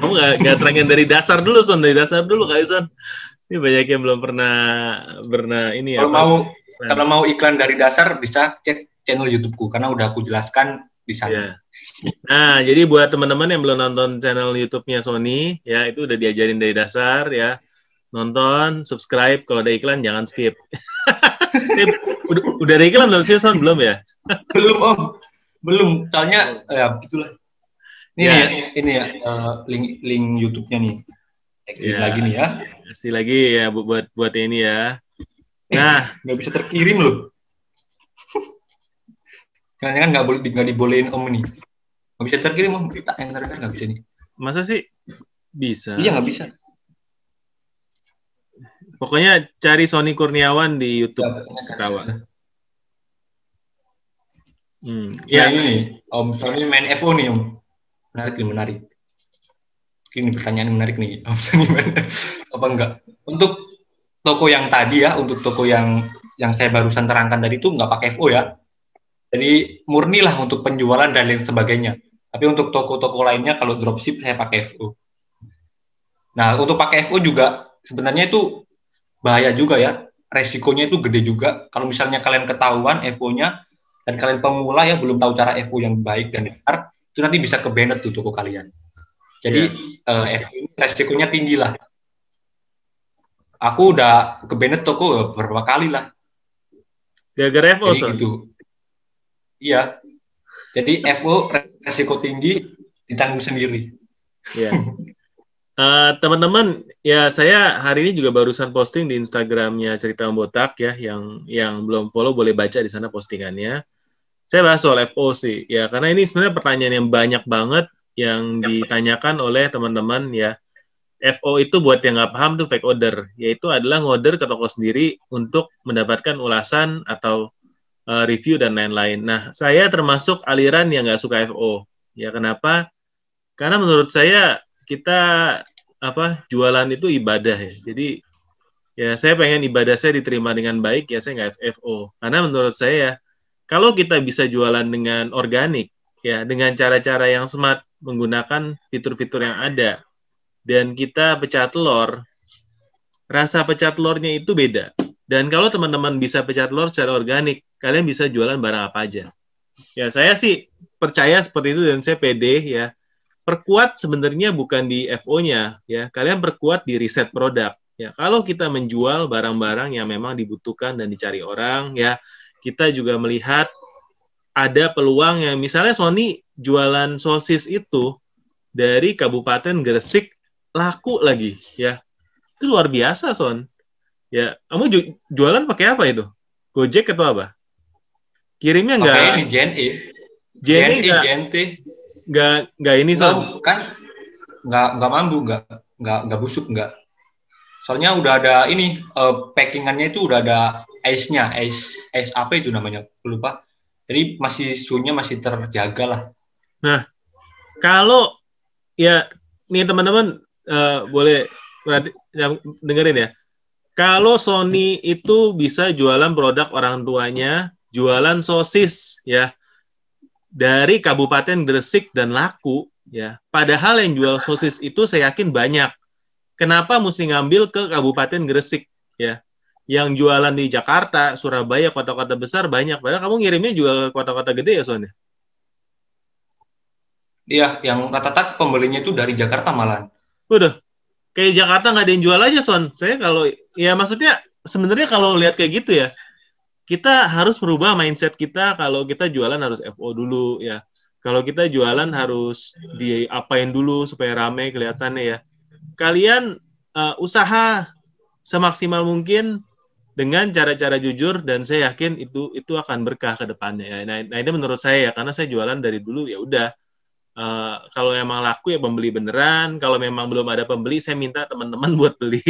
Kamu gak, gak terangin dari dasar dulu, Son. Dari dasar dulu, Kak Isan. Ini banyak yang belum pernah pernah ini ya. Kalau mau nah. kalau mau iklan dari dasar bisa cek channel YouTubeku karena udah aku jelaskan di sana. Ya. Nah, jadi buat teman-teman yang belum nonton channel YouTube-nya Sony, ya itu udah diajarin dari dasar ya. Nonton, subscribe, kalau ada iklan jangan skip. [LAUGHS] udah, udah ada iklan belum sih, Son? Belum ya? [LAUGHS] belum, Om. Belum. Soalnya ya begitulah. Ini ya, ini ya eh, link link YouTube-nya nih ya, lagi nih ya. Masih lagi ya buat buat ini ya. Nah, [LAUGHS] nggak bisa terkirim loh. [LAUGHS] Karena kan nggak boleh nggak dibolehin om ini. Nggak bisa terkirim om kita yang terkirim kan nggak bisa nih. Masa sih bisa? Iya nggak bisa. Pokoknya cari Sony Kurniawan di YouTube ya, kawan. Hmm. Nah, ya. ini nih, Om Sony main FO nih Om. Menarik nih, menarik ini pertanyaan menarik nih [LAUGHS] apa enggak untuk toko yang tadi ya untuk toko yang yang saya barusan terangkan tadi itu enggak pakai FO ya jadi murnilah untuk penjualan dan lain sebagainya tapi untuk toko-toko lainnya kalau dropship saya pakai FO nah untuk pakai FO juga sebenarnya itu bahaya juga ya resikonya itu gede juga kalau misalnya kalian ketahuan FO-nya dan kalian pemula ya belum tahu cara FO yang baik dan benar itu nanti bisa ke tuh toko kalian jadi yeah. Iya. uh, resikonya tinggi lah. Aku udah ke Bennett toko beberapa kali lah. Gara-gara FO, Jadi gitu. Iya. Jadi FO resiko tinggi ditanggung sendiri. Iya. Yeah. Uh, teman-teman, ya saya hari ini juga barusan posting di Instagramnya Cerita Botak ya, yang yang belum follow boleh baca di sana postingannya. Saya bahas soal FO sih, ya karena ini sebenarnya pertanyaan yang banyak banget yang ditanyakan oleh teman-teman ya. FO itu buat yang nggak paham tuh fake order, yaitu adalah ngorder ke toko sendiri untuk mendapatkan ulasan atau uh, review dan lain-lain. Nah, saya termasuk aliran yang nggak suka FO. Ya kenapa? Karena menurut saya kita apa jualan itu ibadah ya. Jadi ya saya pengen ibadah saya diterima dengan baik ya saya nggak FO. Karena menurut saya kalau kita bisa jualan dengan organik ya dengan cara-cara yang smart menggunakan fitur-fitur yang ada dan kita pecah telur rasa pecah telurnya itu beda dan kalau teman-teman bisa pecah telur secara organik kalian bisa jualan barang apa aja ya saya sih percaya seperti itu dan saya pede ya perkuat sebenarnya bukan di FO-nya ya kalian perkuat di riset produk ya kalau kita menjual barang-barang yang memang dibutuhkan dan dicari orang ya kita juga melihat ada peluang yang Misalnya Sony jualan sosis itu dari Kabupaten Gresik laku lagi, ya. Itu luar biasa, Son. Ya, kamu ju jualan pakai apa itu? Gojek atau apa? Kirimnya enggak Pakai ini JNE. JNE enggak enggak enggak ini, Son. kan enggak enggak mampu, enggak enggak enggak busuk enggak. Soalnya udah ada ini uh, packingannya itu udah ada ice-nya, ice ice apa itu namanya? Lupa jadi masih suhunya masih terjaga lah. Nah, kalau ya nih teman-teman uh, boleh berarti ya, dengerin ya. Kalau Sony itu bisa jualan produk orang tuanya, jualan sosis ya dari Kabupaten Gresik dan laku ya. Padahal yang jual sosis itu saya yakin banyak. Kenapa mesti ngambil ke Kabupaten Gresik ya? yang jualan di Jakarta, Surabaya, kota-kota besar banyak. Padahal kamu ngirimnya juga ke kota-kota gede ya, Sonia? Ya? Iya, yang rata-rata pembelinya itu dari Jakarta malah. Udah, kayak Jakarta nggak ada yang jual aja, Son. Saya kalau, ya maksudnya sebenarnya kalau lihat kayak gitu ya, kita harus merubah mindset kita kalau kita jualan harus FO dulu ya. Kalau kita jualan harus diapain dulu supaya rame kelihatannya ya. Kalian uh, usaha semaksimal mungkin dengan cara-cara jujur dan saya yakin itu itu akan berkah ke depannya ya. Nah, nah ini menurut saya ya karena saya jualan dari dulu ya udah uh, kalau emang laku ya pembeli beneran, kalau memang belum ada pembeli saya minta teman-teman [LAUGHS] buat beli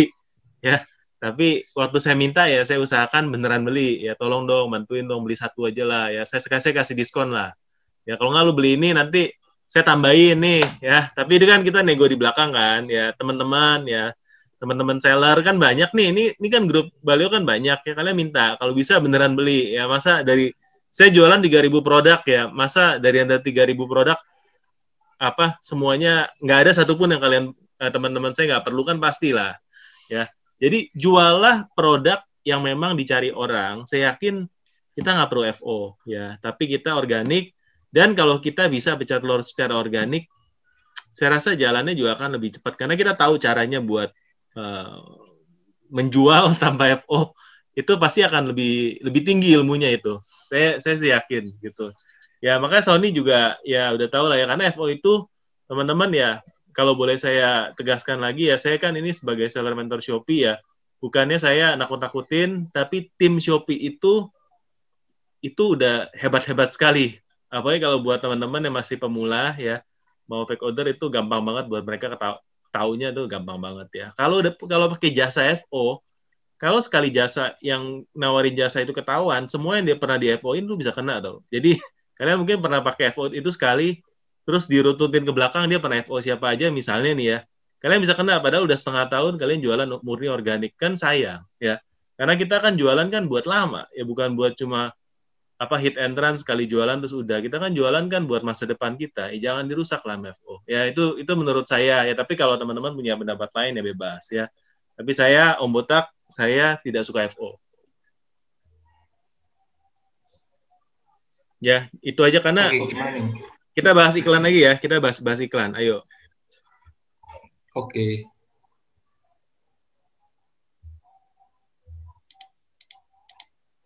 ya. Tapi waktu saya minta ya saya usahakan beneran beli ya tolong dong bantuin dong beli satu aja lah ya saya saya kasih diskon lah. Ya kalau nggak lu beli ini nanti saya tambahin nih ya. Tapi itu kan kita nego di belakang kan ya teman-teman ya teman-teman seller kan banyak nih ini ini kan grup Balio kan banyak ya kalian minta kalau bisa beneran beli ya masa dari saya jualan 3000 produk ya masa dari anda 3000 produk apa semuanya nggak ada satupun yang kalian eh, teman-teman saya nggak perlu kan pastilah ya jadi jualah produk yang memang dicari orang saya yakin kita nggak perlu FO ya tapi kita organik dan kalau kita bisa pecah telur secara organik saya rasa jalannya juga akan lebih cepat karena kita tahu caranya buat Eh, menjual [LAUGHS] tanpa FO itu pasti akan lebih lebih tinggi ilmunya itu. Saya saya sih yakin gitu. Ya makanya Sony juga ya udah tahu lah ya karena FO itu teman-teman ya kalau boleh saya tegaskan lagi ya saya kan ini sebagai seller mentor Shopee ya bukannya saya nakut-nakutin tapi tim Shopee itu itu udah hebat-hebat sekali apalagi kalau buat teman-teman yang masih pemula ya mau fake order itu gampang banget buat mereka taunya tuh gampang banget ya. Kalau udah kalau pakai jasa FO, kalau sekali jasa yang nawarin jasa itu ketahuan, semua yang dia pernah di FO-in tuh bisa kena tau. Jadi [LAUGHS] kalian mungkin pernah pakai FO itu sekali, terus dirututin ke belakang dia pernah FO siapa aja misalnya nih ya. Kalian bisa kena padahal udah setengah tahun kalian jualan murni organik kan sayang ya. Karena kita kan jualan kan buat lama ya bukan buat cuma apa hit and run sekali jualan terus udah kita kan jualan kan buat masa depan kita ya jangan dirusak lah MFO oh, ya itu itu menurut saya ya tapi kalau teman-teman punya pendapat lain ya bebas ya tapi saya Om Botak saya tidak suka FO ya itu aja karena Oke, kita bahas iklan lagi ya kita bahas bahas iklan ayo oke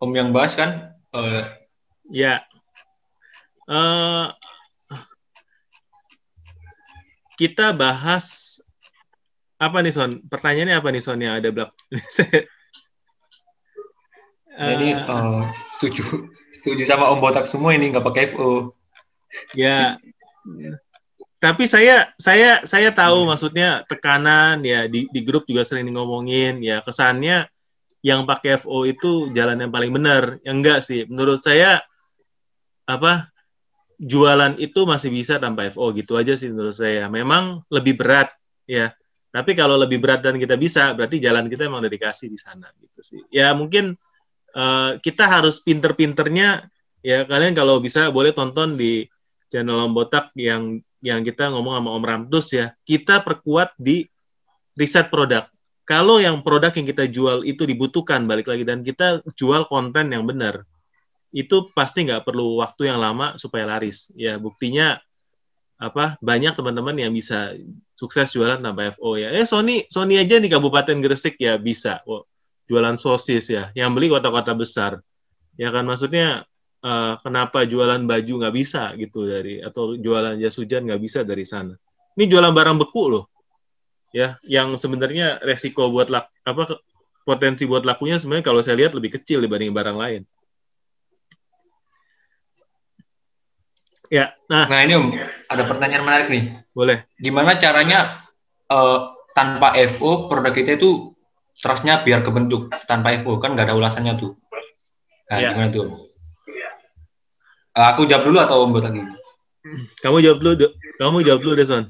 Om yang bahas kan uh, Ya. Uh, kita bahas apa nih Son? Pertanyaannya apa nih Son yang ada belak? [LAUGHS] Ini uh, setuju setuju sama Om Botak semua ini nggak pakai FO. Ya. Tapi saya saya saya tahu hmm. maksudnya tekanan ya di di grup juga sering ngomongin ya kesannya yang pakai FO itu jalan yang paling benar. Ya enggak sih. Menurut saya apa jualan itu masih bisa tanpa FO gitu aja sih menurut saya. Memang lebih berat ya. Tapi kalau lebih berat dan kita bisa, berarti jalan kita emang udah dikasih di sana gitu sih. Ya mungkin uh, kita harus pinter-pinternya ya kalian kalau bisa boleh tonton di channel Om Botak yang yang kita ngomong sama Om Ramdus ya. Kita perkuat di riset produk. Kalau yang produk yang kita jual itu dibutuhkan balik lagi dan kita jual konten yang benar itu pasti nggak perlu waktu yang lama supaya laris. Ya buktinya apa banyak teman-teman yang bisa sukses jualan tambah FO ya. Eh Sony Sony aja di Kabupaten Gresik ya bisa. oh, jualan sosis ya. Yang beli kota-kota besar. Ya kan maksudnya uh, kenapa jualan baju nggak bisa gitu dari atau jualan jas hujan nggak bisa dari sana. Ini jualan barang beku loh, ya, yang sebenarnya resiko buat lak, apa potensi buat lakunya sebenarnya kalau saya lihat lebih kecil dibanding barang lain. Ya. Nah, nah ini Om, ada pertanyaan menarik nih. Boleh. Gimana caranya uh, tanpa FO produk kita itu trustnya biar kebentuk tanpa FO kan nggak ada ulasannya tuh. Nah, ya. gimana tuh? Om? Uh, aku jawab dulu atau Om buat lagi? Kamu jawab dulu, kamu jawab dulu Deson.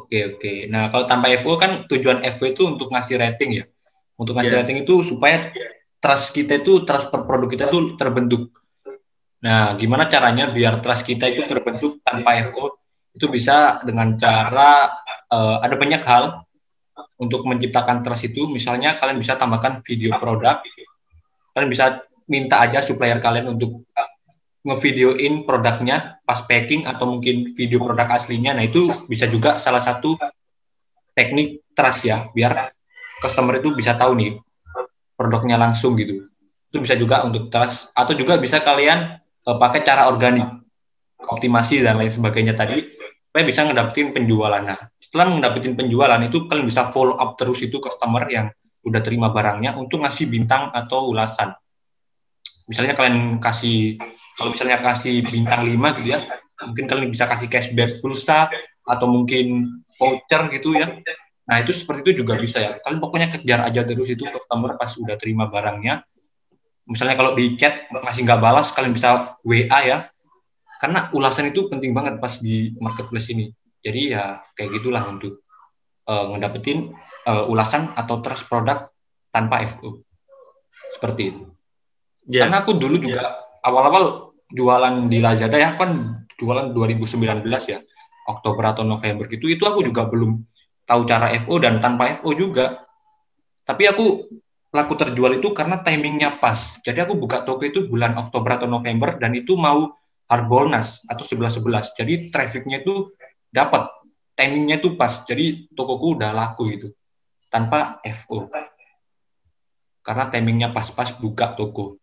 Oke oke. Nah kalau tanpa FO kan tujuan FO itu untuk ngasih rating ya. Untuk ngasih yeah. rating itu supaya trust kita itu trust per produk kita itu terbentuk Nah, gimana caranya biar trust kita itu terbentuk tanpa F.O. Itu bisa dengan cara uh, ada banyak hal untuk menciptakan trust itu. Misalnya kalian bisa tambahkan video produk. Kalian bisa minta aja supplier kalian untuk ngevideoin produknya pas packing atau mungkin video produk aslinya. Nah, itu bisa juga salah satu teknik trust ya, biar customer itu bisa tahu nih produknya langsung gitu. Itu bisa juga untuk trust atau juga bisa kalian Eh, pakai cara organik, optimasi dan lain sebagainya tadi, saya bisa ngedapetin penjualan. Nah, setelah ngedapetin penjualan itu kalian bisa follow up terus itu customer yang udah terima barangnya untuk ngasih bintang atau ulasan. Misalnya kalian kasih, kalau misalnya kasih bintang 5 gitu ya, mungkin kalian bisa kasih cashback pulsa atau mungkin voucher gitu ya. Nah, itu seperti itu juga bisa ya. Kalian pokoknya kejar aja terus itu customer pas udah terima barangnya, misalnya kalau di chat masih nggak balas kalian bisa WA ya karena ulasan itu penting banget pas di marketplace ini jadi ya kayak gitulah untuk uh, ngedapetin uh, ulasan atau trust produk tanpa FO seperti itu yeah. karena aku dulu juga awal ya. awal-awal jualan di Lazada ya kan jualan 2019 ya Oktober atau November gitu itu aku juga belum tahu cara FO dan tanpa FO juga tapi aku laku terjual itu karena timingnya pas. Jadi aku buka toko itu bulan Oktober atau November dan itu mau Harbolnas atau 11-11. Jadi trafficnya itu dapat, timingnya itu pas. Jadi tokoku udah laku itu tanpa FO. Karena timingnya pas-pas buka toko.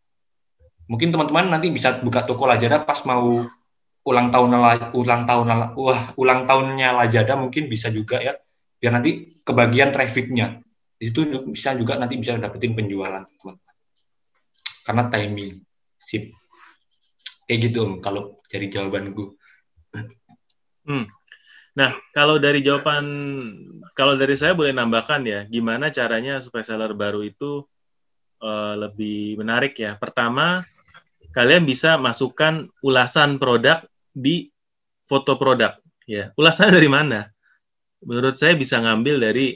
Mungkin teman-teman nanti bisa buka toko Lajada pas mau ulang tahun ulang tahun wah ulang tahunnya Lajada mungkin bisa juga ya biar nanti kebagian trafficnya di situ bisa juga nanti bisa dapetin penjualan teman karena timing sip kayak gitu om kalau dari jawaban hmm. nah kalau dari jawaban kalau dari saya boleh nambahkan ya gimana caranya supaya seller baru itu uh, lebih menarik ya pertama kalian bisa masukkan ulasan produk di foto produk ya ulasan dari mana menurut saya bisa ngambil dari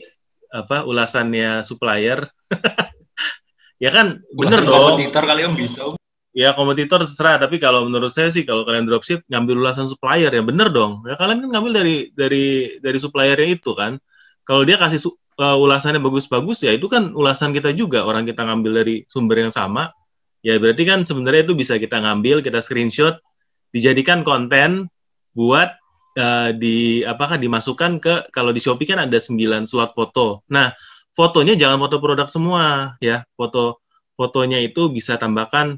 apa ulasannya supplier [LAUGHS] ya kan bener dong kompetitor kali om bisa ya kompetitor terserah tapi kalau menurut saya sih kalau kalian dropship ngambil ulasan supplier ya bener dong ya kalian kan ngambil dari dari dari suppliernya itu kan kalau dia kasih uh, eh, ulasannya bagus-bagus ya itu kan ulasan kita juga orang kita ngambil dari sumber yang sama ya berarti kan sebenarnya itu bisa kita ngambil kita screenshot dijadikan konten buat uh, di apakah dimasukkan ke kalau di Shopee kan ada 9 slot foto. Nah, fotonya jangan foto produk semua ya. Foto fotonya itu bisa tambahkan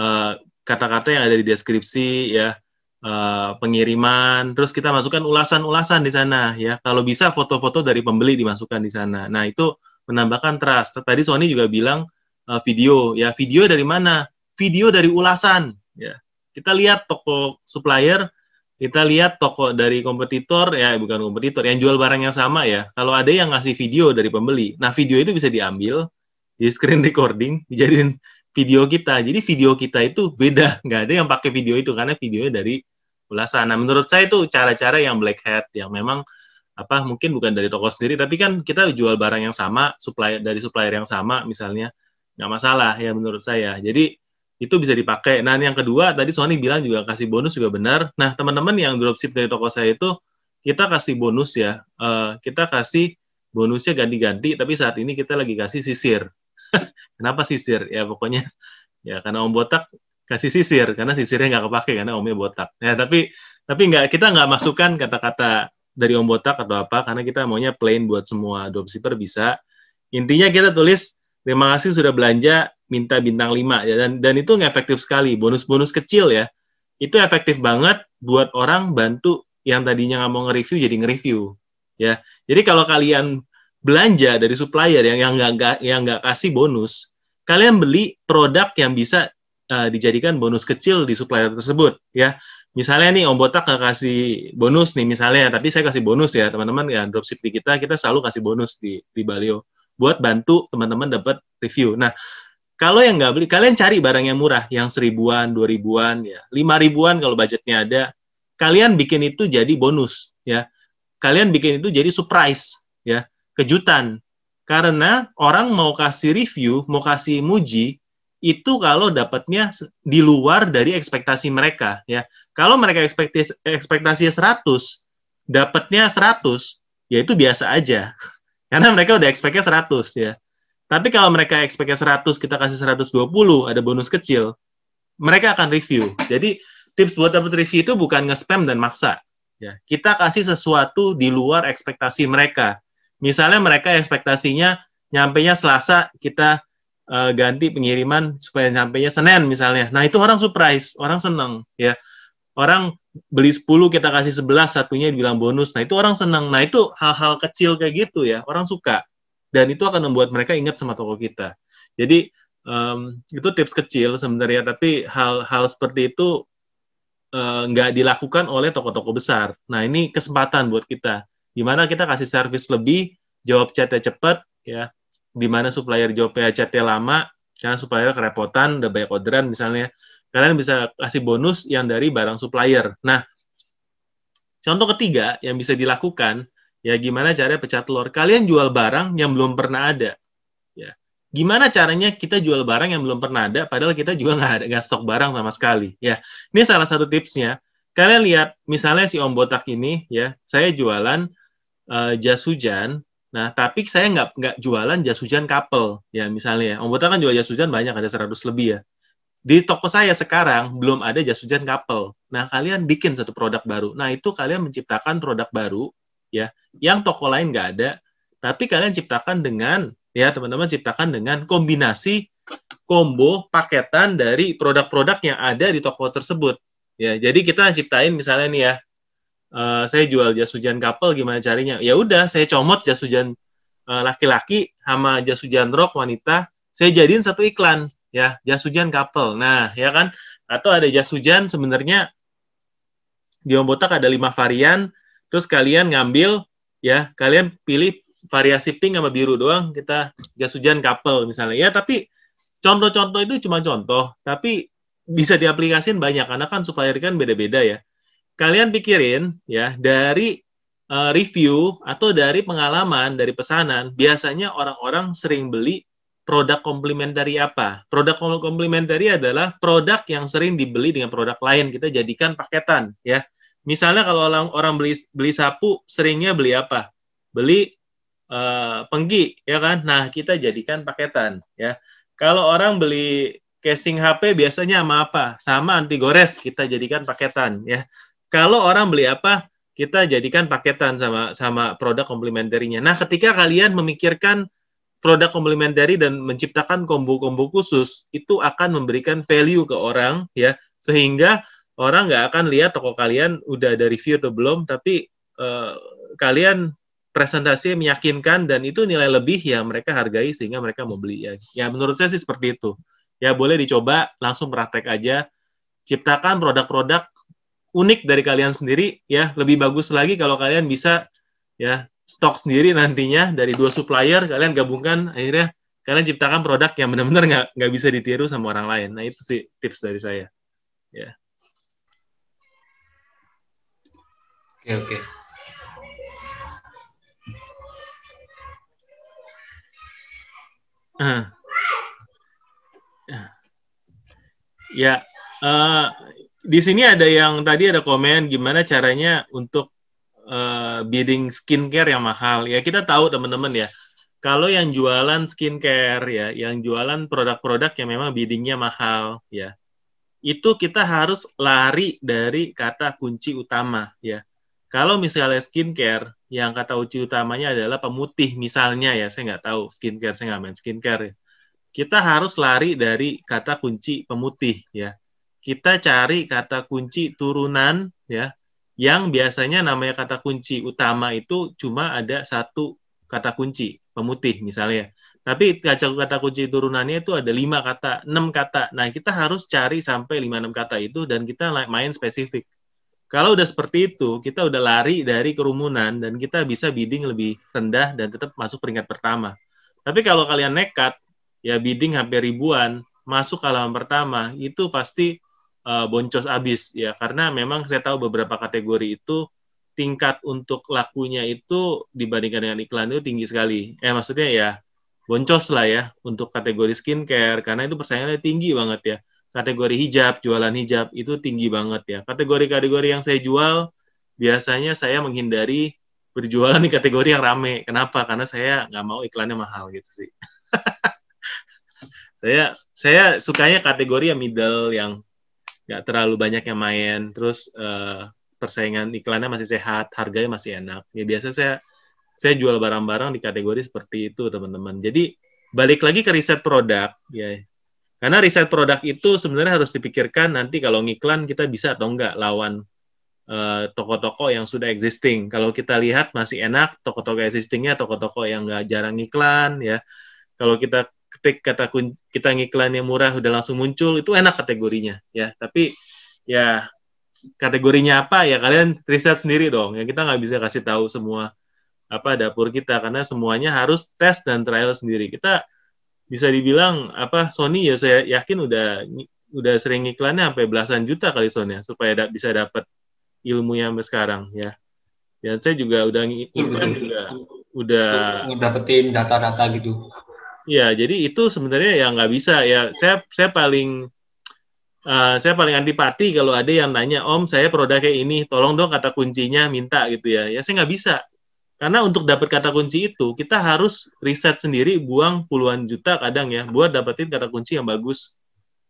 eh, kata-kata uh, yang ada di deskripsi ya. Uh, pengiriman, terus kita masukkan ulasan-ulasan di sana ya. Kalau bisa foto-foto dari pembeli dimasukkan di sana. Nah, itu menambahkan trust. Tadi Sony juga bilang uh, video ya. Video dari mana? Video dari ulasan ya. Kita lihat toko supplier kita lihat toko dari kompetitor ya bukan kompetitor yang jual barang yang sama ya kalau ada yang ngasih video dari pembeli nah video itu bisa diambil di screen recording dijadiin video kita jadi video kita itu beda nggak ada yang pakai video itu karena videonya dari ulasan nah menurut saya itu cara-cara yang black hat yang memang apa mungkin bukan dari toko sendiri tapi kan kita jual barang yang sama supplier dari supplier yang sama misalnya nggak masalah ya menurut saya jadi itu bisa dipakai. Nah, yang kedua tadi Sony bilang juga kasih bonus juga benar. Nah, teman-teman yang dropship dari toko saya itu kita kasih bonus ya. Uh, kita kasih bonusnya ganti-ganti, tapi saat ini kita lagi kasih sisir. [LAUGHS] Kenapa sisir? Ya pokoknya ya karena Om Botak kasih sisir karena sisirnya nggak kepake karena Omnya botak. Ya, tapi tapi nggak kita nggak masukkan kata-kata dari Om Botak atau apa karena kita maunya plain buat semua dropshipper bisa. Intinya kita tulis terima kasih sudah belanja minta bintang 5 ya dan dan itu efektif sekali bonus-bonus kecil ya itu efektif banget buat orang bantu yang tadinya nggak mau nge-review jadi nge-review ya jadi kalau kalian belanja dari supplier yang yang nggak yang nggak kasih bonus kalian beli produk yang bisa uh, dijadikan bonus kecil di supplier tersebut ya misalnya nih Om Botak nggak kasih bonus nih misalnya tapi saya kasih bonus ya teman-teman ya dropship di kita kita selalu kasih bonus di di Balio buat bantu teman-teman dapat review nah kalau yang nggak beli, kalian cari barang yang murah, yang seribuan, dua ribuan, ya, lima ribuan kalau budgetnya ada. Kalian bikin itu jadi bonus, ya. Kalian bikin itu jadi surprise, ya, kejutan. Karena orang mau kasih review, mau kasih muji, itu kalau dapatnya di luar dari ekspektasi mereka, ya. Kalau mereka ekspektasi ekspektasinya seratus, dapatnya seratus, ya itu biasa aja. [LAUGHS] Karena mereka udah ekspektasi seratus, ya tapi kalau mereka expect 100, kita kasih 120, ada bonus kecil, mereka akan review. Jadi tips buat dapat review itu bukan nge-spam dan maksa. Ya, kita kasih sesuatu di luar ekspektasi mereka. Misalnya mereka ekspektasinya nyampainya Selasa, kita uh, ganti pengiriman supaya nyampainya Senin misalnya. Nah, itu orang surprise, orang seneng ya. Orang beli 10 kita kasih 11 satunya dibilang bonus. Nah, itu orang seneng. Nah, itu hal-hal kecil kayak gitu ya, orang suka dan itu akan membuat mereka ingat sama toko kita. Jadi um, itu tips kecil sebenarnya, tapi hal-hal seperti itu eh, nggak uh, dilakukan oleh toko-toko besar. Nah ini kesempatan buat kita, gimana kita kasih servis lebih, jawab chatnya cepat, ya, dimana supplier jawabnya chatnya lama, karena supplier kerepotan, udah banyak orderan misalnya, kalian bisa kasih bonus yang dari barang supplier. Nah, contoh ketiga yang bisa dilakukan Ya gimana caranya pecah telur? Kalian jual barang yang belum pernah ada. Ya. Gimana caranya kita jual barang yang belum pernah ada padahal kita juga nggak ada gak stok barang sama sekali. Ya. Ini salah satu tipsnya. Kalian lihat misalnya si Om Botak ini ya, saya jualan uh, jas hujan. Nah, tapi saya nggak nggak jualan jas hujan couple ya misalnya. Om Botak kan jual jas hujan banyak ada 100 lebih ya di toko saya sekarang belum ada jas hujan couple. Nah, kalian bikin satu produk baru. Nah, itu kalian menciptakan produk baru ya yang toko lain nggak ada tapi kalian ciptakan dengan ya teman-teman ciptakan dengan kombinasi combo paketan dari produk-produk yang ada di toko tersebut ya jadi kita ciptain misalnya nih ya uh, saya jual jas hujan couple gimana carinya ya udah saya comot jas hujan laki eh, laki-laki sama jas hujan rok wanita saya jadiin satu iklan ya jas hujan couple nah ya kan atau ada jas hujan sebenarnya di Ombotak ada lima varian Terus kalian ngambil ya, kalian pilih variasi pink sama biru doang kita jas hujan couple misalnya. Ya, tapi contoh-contoh itu cuma contoh, tapi bisa diaplikasikan banyak karena kan supplier kan beda-beda ya. Kalian pikirin ya dari uh, review atau dari pengalaman dari pesanan, biasanya orang-orang sering beli produk komplementari apa? Produk komplementari adalah produk yang sering dibeli dengan produk lain kita jadikan paketan ya. Misalnya kalau orang orang beli beli sapu seringnya beli apa? Beli uh, penggi ya kan? Nah, kita jadikan paketan ya. Kalau orang beli casing HP biasanya sama apa? Sama anti gores kita jadikan paketan ya. Kalau orang beli apa? Kita jadikan paketan sama sama produk komplementernya. Nah, ketika kalian memikirkan produk komplementari dan menciptakan kombo-kombo khusus itu akan memberikan value ke orang ya sehingga orang nggak akan lihat toko kalian udah ada review atau belum, tapi uh, kalian presentasi meyakinkan dan itu nilai lebih ya mereka hargai sehingga mereka mau beli ya. Ya menurut saya sih seperti itu. Ya boleh dicoba langsung praktek aja. Ciptakan produk-produk unik dari kalian sendiri ya. Lebih bagus lagi kalau kalian bisa ya stok sendiri nantinya dari dua supplier kalian gabungkan akhirnya kalian ciptakan produk yang benar-benar nggak nggak bisa ditiru sama orang lain. Nah itu sih tips dari saya. Ya. Oke, oke. Uh. Ya, uh, di sini ada yang tadi ada komen gimana caranya untuk uh, bidding skincare yang mahal. Ya kita tahu teman-teman ya, kalau yang jualan skincare ya, yang jualan produk-produk yang memang biddingnya mahal ya, itu kita harus lari dari kata kunci utama ya. Kalau misalnya skincare, yang kata uji utamanya adalah pemutih misalnya ya, saya nggak tahu skincare, saya nggak main skincare. Ya. Kita harus lari dari kata kunci pemutih ya. Kita cari kata kunci turunan ya, yang biasanya namanya kata kunci utama itu cuma ada satu kata kunci pemutih misalnya. Tapi kaca kata kunci turunannya itu ada lima kata, enam kata. Nah kita harus cari sampai lima enam kata itu dan kita main spesifik kalau udah seperti itu, kita udah lari dari kerumunan dan kita bisa bidding lebih rendah dan tetap masuk peringkat pertama. Tapi kalau kalian nekat, ya bidding hampir ribuan, masuk halaman pertama, itu pasti uh, boncos abis ya karena memang saya tahu beberapa kategori itu tingkat untuk lakunya itu dibandingkan dengan iklan itu tinggi sekali. Eh maksudnya ya boncos lah ya untuk kategori skincare karena itu persaingannya tinggi banget ya kategori hijab, jualan hijab itu tinggi banget ya. Kategori-kategori yang saya jual biasanya saya menghindari berjualan di kategori yang rame. Kenapa? Karena saya nggak mau iklannya mahal gitu sih. [LAUGHS] saya saya sukanya kategori yang middle yang nggak terlalu banyak yang main, terus uh, persaingan iklannya masih sehat, harganya masih enak. Ya biasa saya saya jual barang-barang di kategori seperti itu, teman-teman. Jadi balik lagi ke riset produk, ya karena riset produk itu sebenarnya harus dipikirkan nanti kalau ngiklan kita bisa atau enggak lawan toko eh, toko-toko yang sudah existing. Kalau kita lihat masih enak toko-toko existingnya, toko-toko yang enggak jarang ngiklan ya. Kalau kita ketik kata kun- kita ngiklan yang murah udah langsung muncul itu enak kategorinya ya. Tapi ya kategorinya apa ya kalian riset sendiri dong. Ya kita nggak bisa kasih tahu semua apa dapur kita karena semuanya harus tes dan trial sendiri. Kita bisa dibilang apa Sony ya saya yakin udah udah sering iklannya sampai belasan juta kali Sony ya, supaya da bisa dapat ilmunya sampai sekarang ya. Dan saya juga udah iklan iya, juga udah dapetin data-data gitu. ya jadi itu sebenarnya yang nggak bisa ya. Saya saya paling uh, saya paling antipati kalau ada yang nanya, Om saya produknya ini, tolong dong kata kuncinya minta gitu ya. Ya saya nggak bisa karena untuk dapat kata kunci itu kita harus riset sendiri, buang puluhan juta kadang ya buat dapetin kata kunci yang bagus.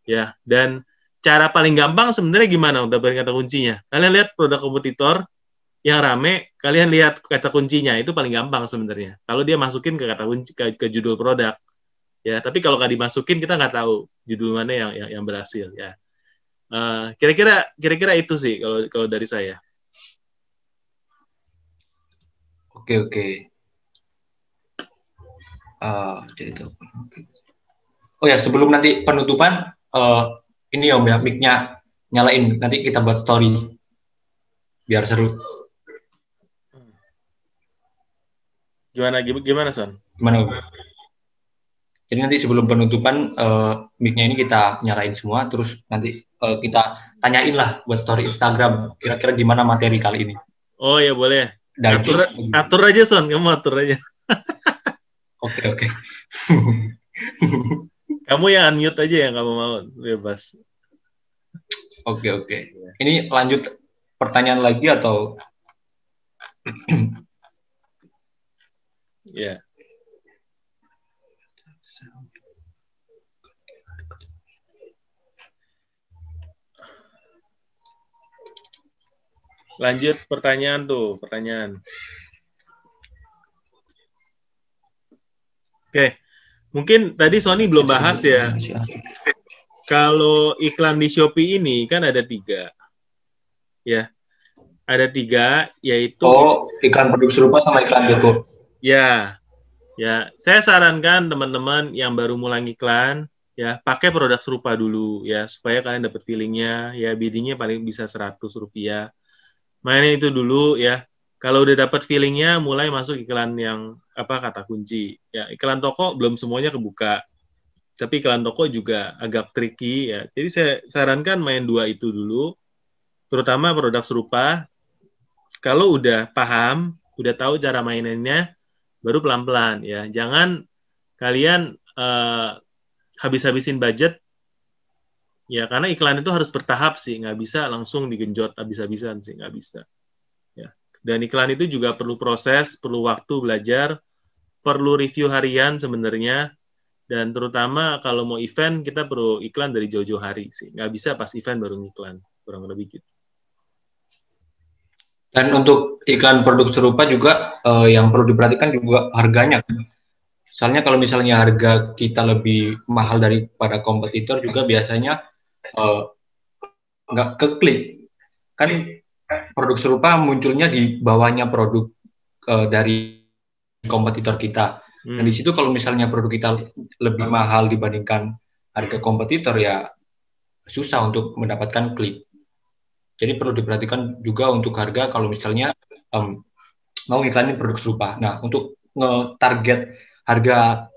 Ya, dan cara paling gampang sebenarnya gimana dapetin kata kuncinya? Kalian lihat produk kompetitor yang rame, kalian lihat kata kuncinya itu paling gampang sebenarnya. Kalau dia masukin ke kata kunci ke, ke judul produk, ya. Tapi kalau nggak dimasukin kita nggak tahu judul mana yang yang, yang berhasil ya. Eh, kira-kira kira-kira itu sih kalau kalau dari saya. Oke oke. Ah, jadi itu. Oh ya sebelum nanti penutupan uh, ini om ya micnya nyalain nanti kita buat story biar seru. Gimana gimana Son? Gimana? Om? Jadi nanti sebelum penutupan uh, mic-nya ini kita nyalain semua, terus nanti uh, kita tanyain lah buat story Instagram kira-kira gimana materi kali ini. Oh ya boleh atur, atur aja son kamu atur aja [LAUGHS] oke oke [LAUGHS] kamu yang unmute aja ya, kamu mau bebas oke okay, oke okay. ini lanjut pertanyaan lagi atau ya yeah. Lanjut pertanyaan tuh, pertanyaan. Oke, mungkin tadi Sony belum bahas ya. Kalau iklan di Shopee ini kan ada tiga, ya, ada tiga, yaitu oh iklan produk serupa sama iklan YouTube. Ya, ya, saya sarankan teman-teman yang baru mulai iklan, ya pakai produk serupa dulu ya supaya kalian dapat feelingnya ya biddingnya paling bisa 100 rupiah mainnya itu dulu ya. Kalau udah dapat feelingnya, mulai masuk iklan yang apa kata kunci. Ya, iklan toko belum semuanya kebuka, tapi iklan toko juga agak tricky ya. Jadi saya sarankan main dua itu dulu, terutama produk serupa. Kalau udah paham, udah tahu cara mainannya, baru pelan-pelan ya. Jangan kalian uh, habis-habisin budget ya karena iklan itu harus bertahap sih nggak bisa langsung digenjot abis bisa sih nggak bisa ya dan iklan itu juga perlu proses perlu waktu belajar perlu review harian sebenarnya dan terutama kalau mau event kita perlu iklan dari jauh-jauh hari sih nggak bisa pas event baru iklan kurang lebih gitu dan untuk iklan produk serupa juga eh, yang perlu diperhatikan juga harganya kan. soalnya kalau misalnya harga kita lebih mahal daripada kompetitor juga biasanya Eh, nggak uh, keklik kan produk serupa munculnya di bawahnya produk uh, dari kompetitor kita hmm. dan di situ kalau misalnya produk kita lebih mahal dibandingkan harga kompetitor ya susah untuk mendapatkan klik jadi perlu diperhatikan juga untuk harga kalau misalnya um, mau iklanin produk serupa nah untuk nge-target harga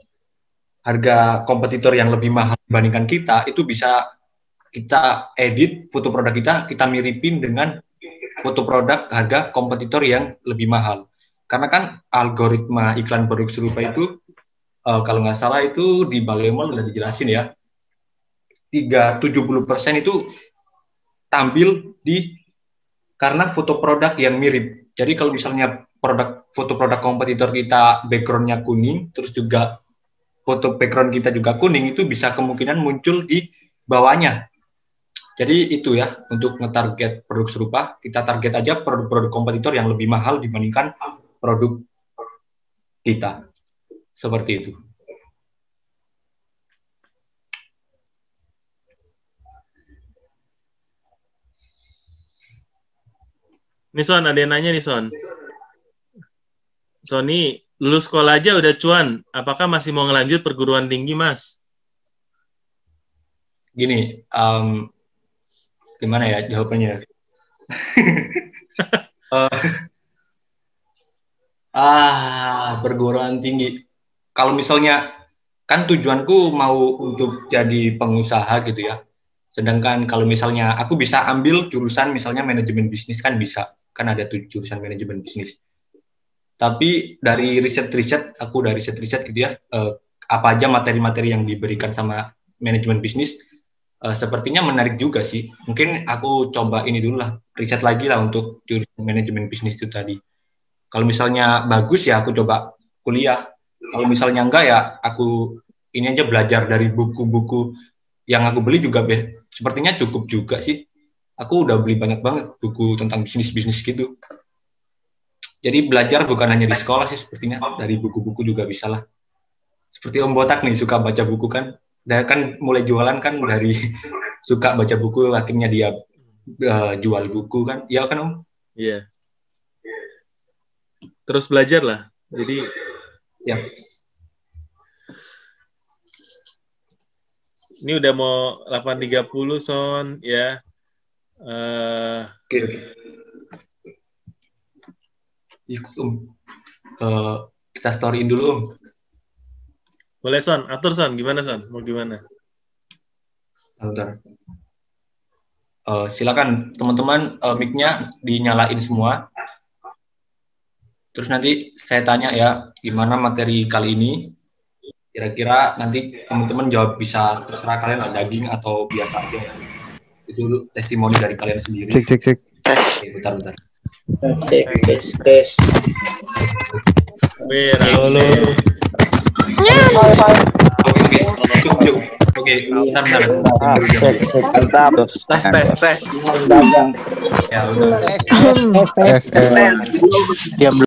harga kompetitor yang lebih mahal dibandingkan kita itu bisa kita edit foto produk kita, kita miripin dengan foto produk harga kompetitor yang lebih mahal. Karena kan algoritma iklan produk serupa itu, uh, kalau nggak salah itu di Balemol udah dijelasin ya, 370% itu tampil di karena foto produk yang mirip. Jadi kalau misalnya produk foto produk kompetitor kita backgroundnya kuning, terus juga foto background kita juga kuning, itu bisa kemungkinan muncul di bawahnya jadi itu ya untuk ngetarget produk serupa, kita target aja produk-produk kompetitor yang lebih mahal dibandingkan produk kita. Seperti itu. Nih Son, ada yang nanya nih Son. Sony, lulus sekolah aja udah cuan. Apakah masih mau ngelanjut perguruan tinggi, Mas? Gini, um, gimana ya jawabannya? uh, [LAUGHS] ah, perguruan tinggi. Kalau misalnya kan tujuanku mau untuk jadi pengusaha gitu ya. Sedangkan kalau misalnya aku bisa ambil jurusan misalnya manajemen bisnis kan bisa. Kan ada tujuh jurusan manajemen bisnis. Tapi dari riset-riset, aku dari riset-riset gitu ya, eh, apa aja materi-materi yang diberikan sama manajemen bisnis, uh, sepertinya menarik juga sih. Mungkin aku coba ini dulu lah, riset lagi lah untuk jurusan manajemen bisnis itu tadi. Kalau misalnya bagus ya aku coba kuliah. Kalau misalnya enggak ya aku ini aja belajar dari buku-buku yang aku beli juga be. Sepertinya cukup juga sih. Aku udah beli banyak banget buku tentang bisnis-bisnis gitu. Jadi belajar bukan hanya di sekolah sih sepertinya dari buku-buku juga bisa lah. Seperti Om Botak nih suka baca buku kan? dan nah, kan mulai jualan kan dari [LAUGHS] suka baca buku akhirnya dia uh, jual buku kan iya kan om iya terus belajar lah jadi ya ini udah mau 8.30 son ya uh, oke okay, okay. uh, eh, kita storyin dulu om boleh Son, atur Son, gimana Son? Mau gimana? Bentar. Uh, silakan teman-teman uh, mic-nya dinyalain semua. Terus nanti saya tanya ya, gimana materi kali ini? Kira-kira nanti teman-teman jawab bisa terserah kalian daging atau biasa aja. Itu testimoni dari kalian sendiri. Cek cek cek. Oke, bentar bentar. Cek Halo. Oke, oke, bentar, bentar. Cek, ah, cek, bentar. Tes, tes, tes. Tes, tes, tes.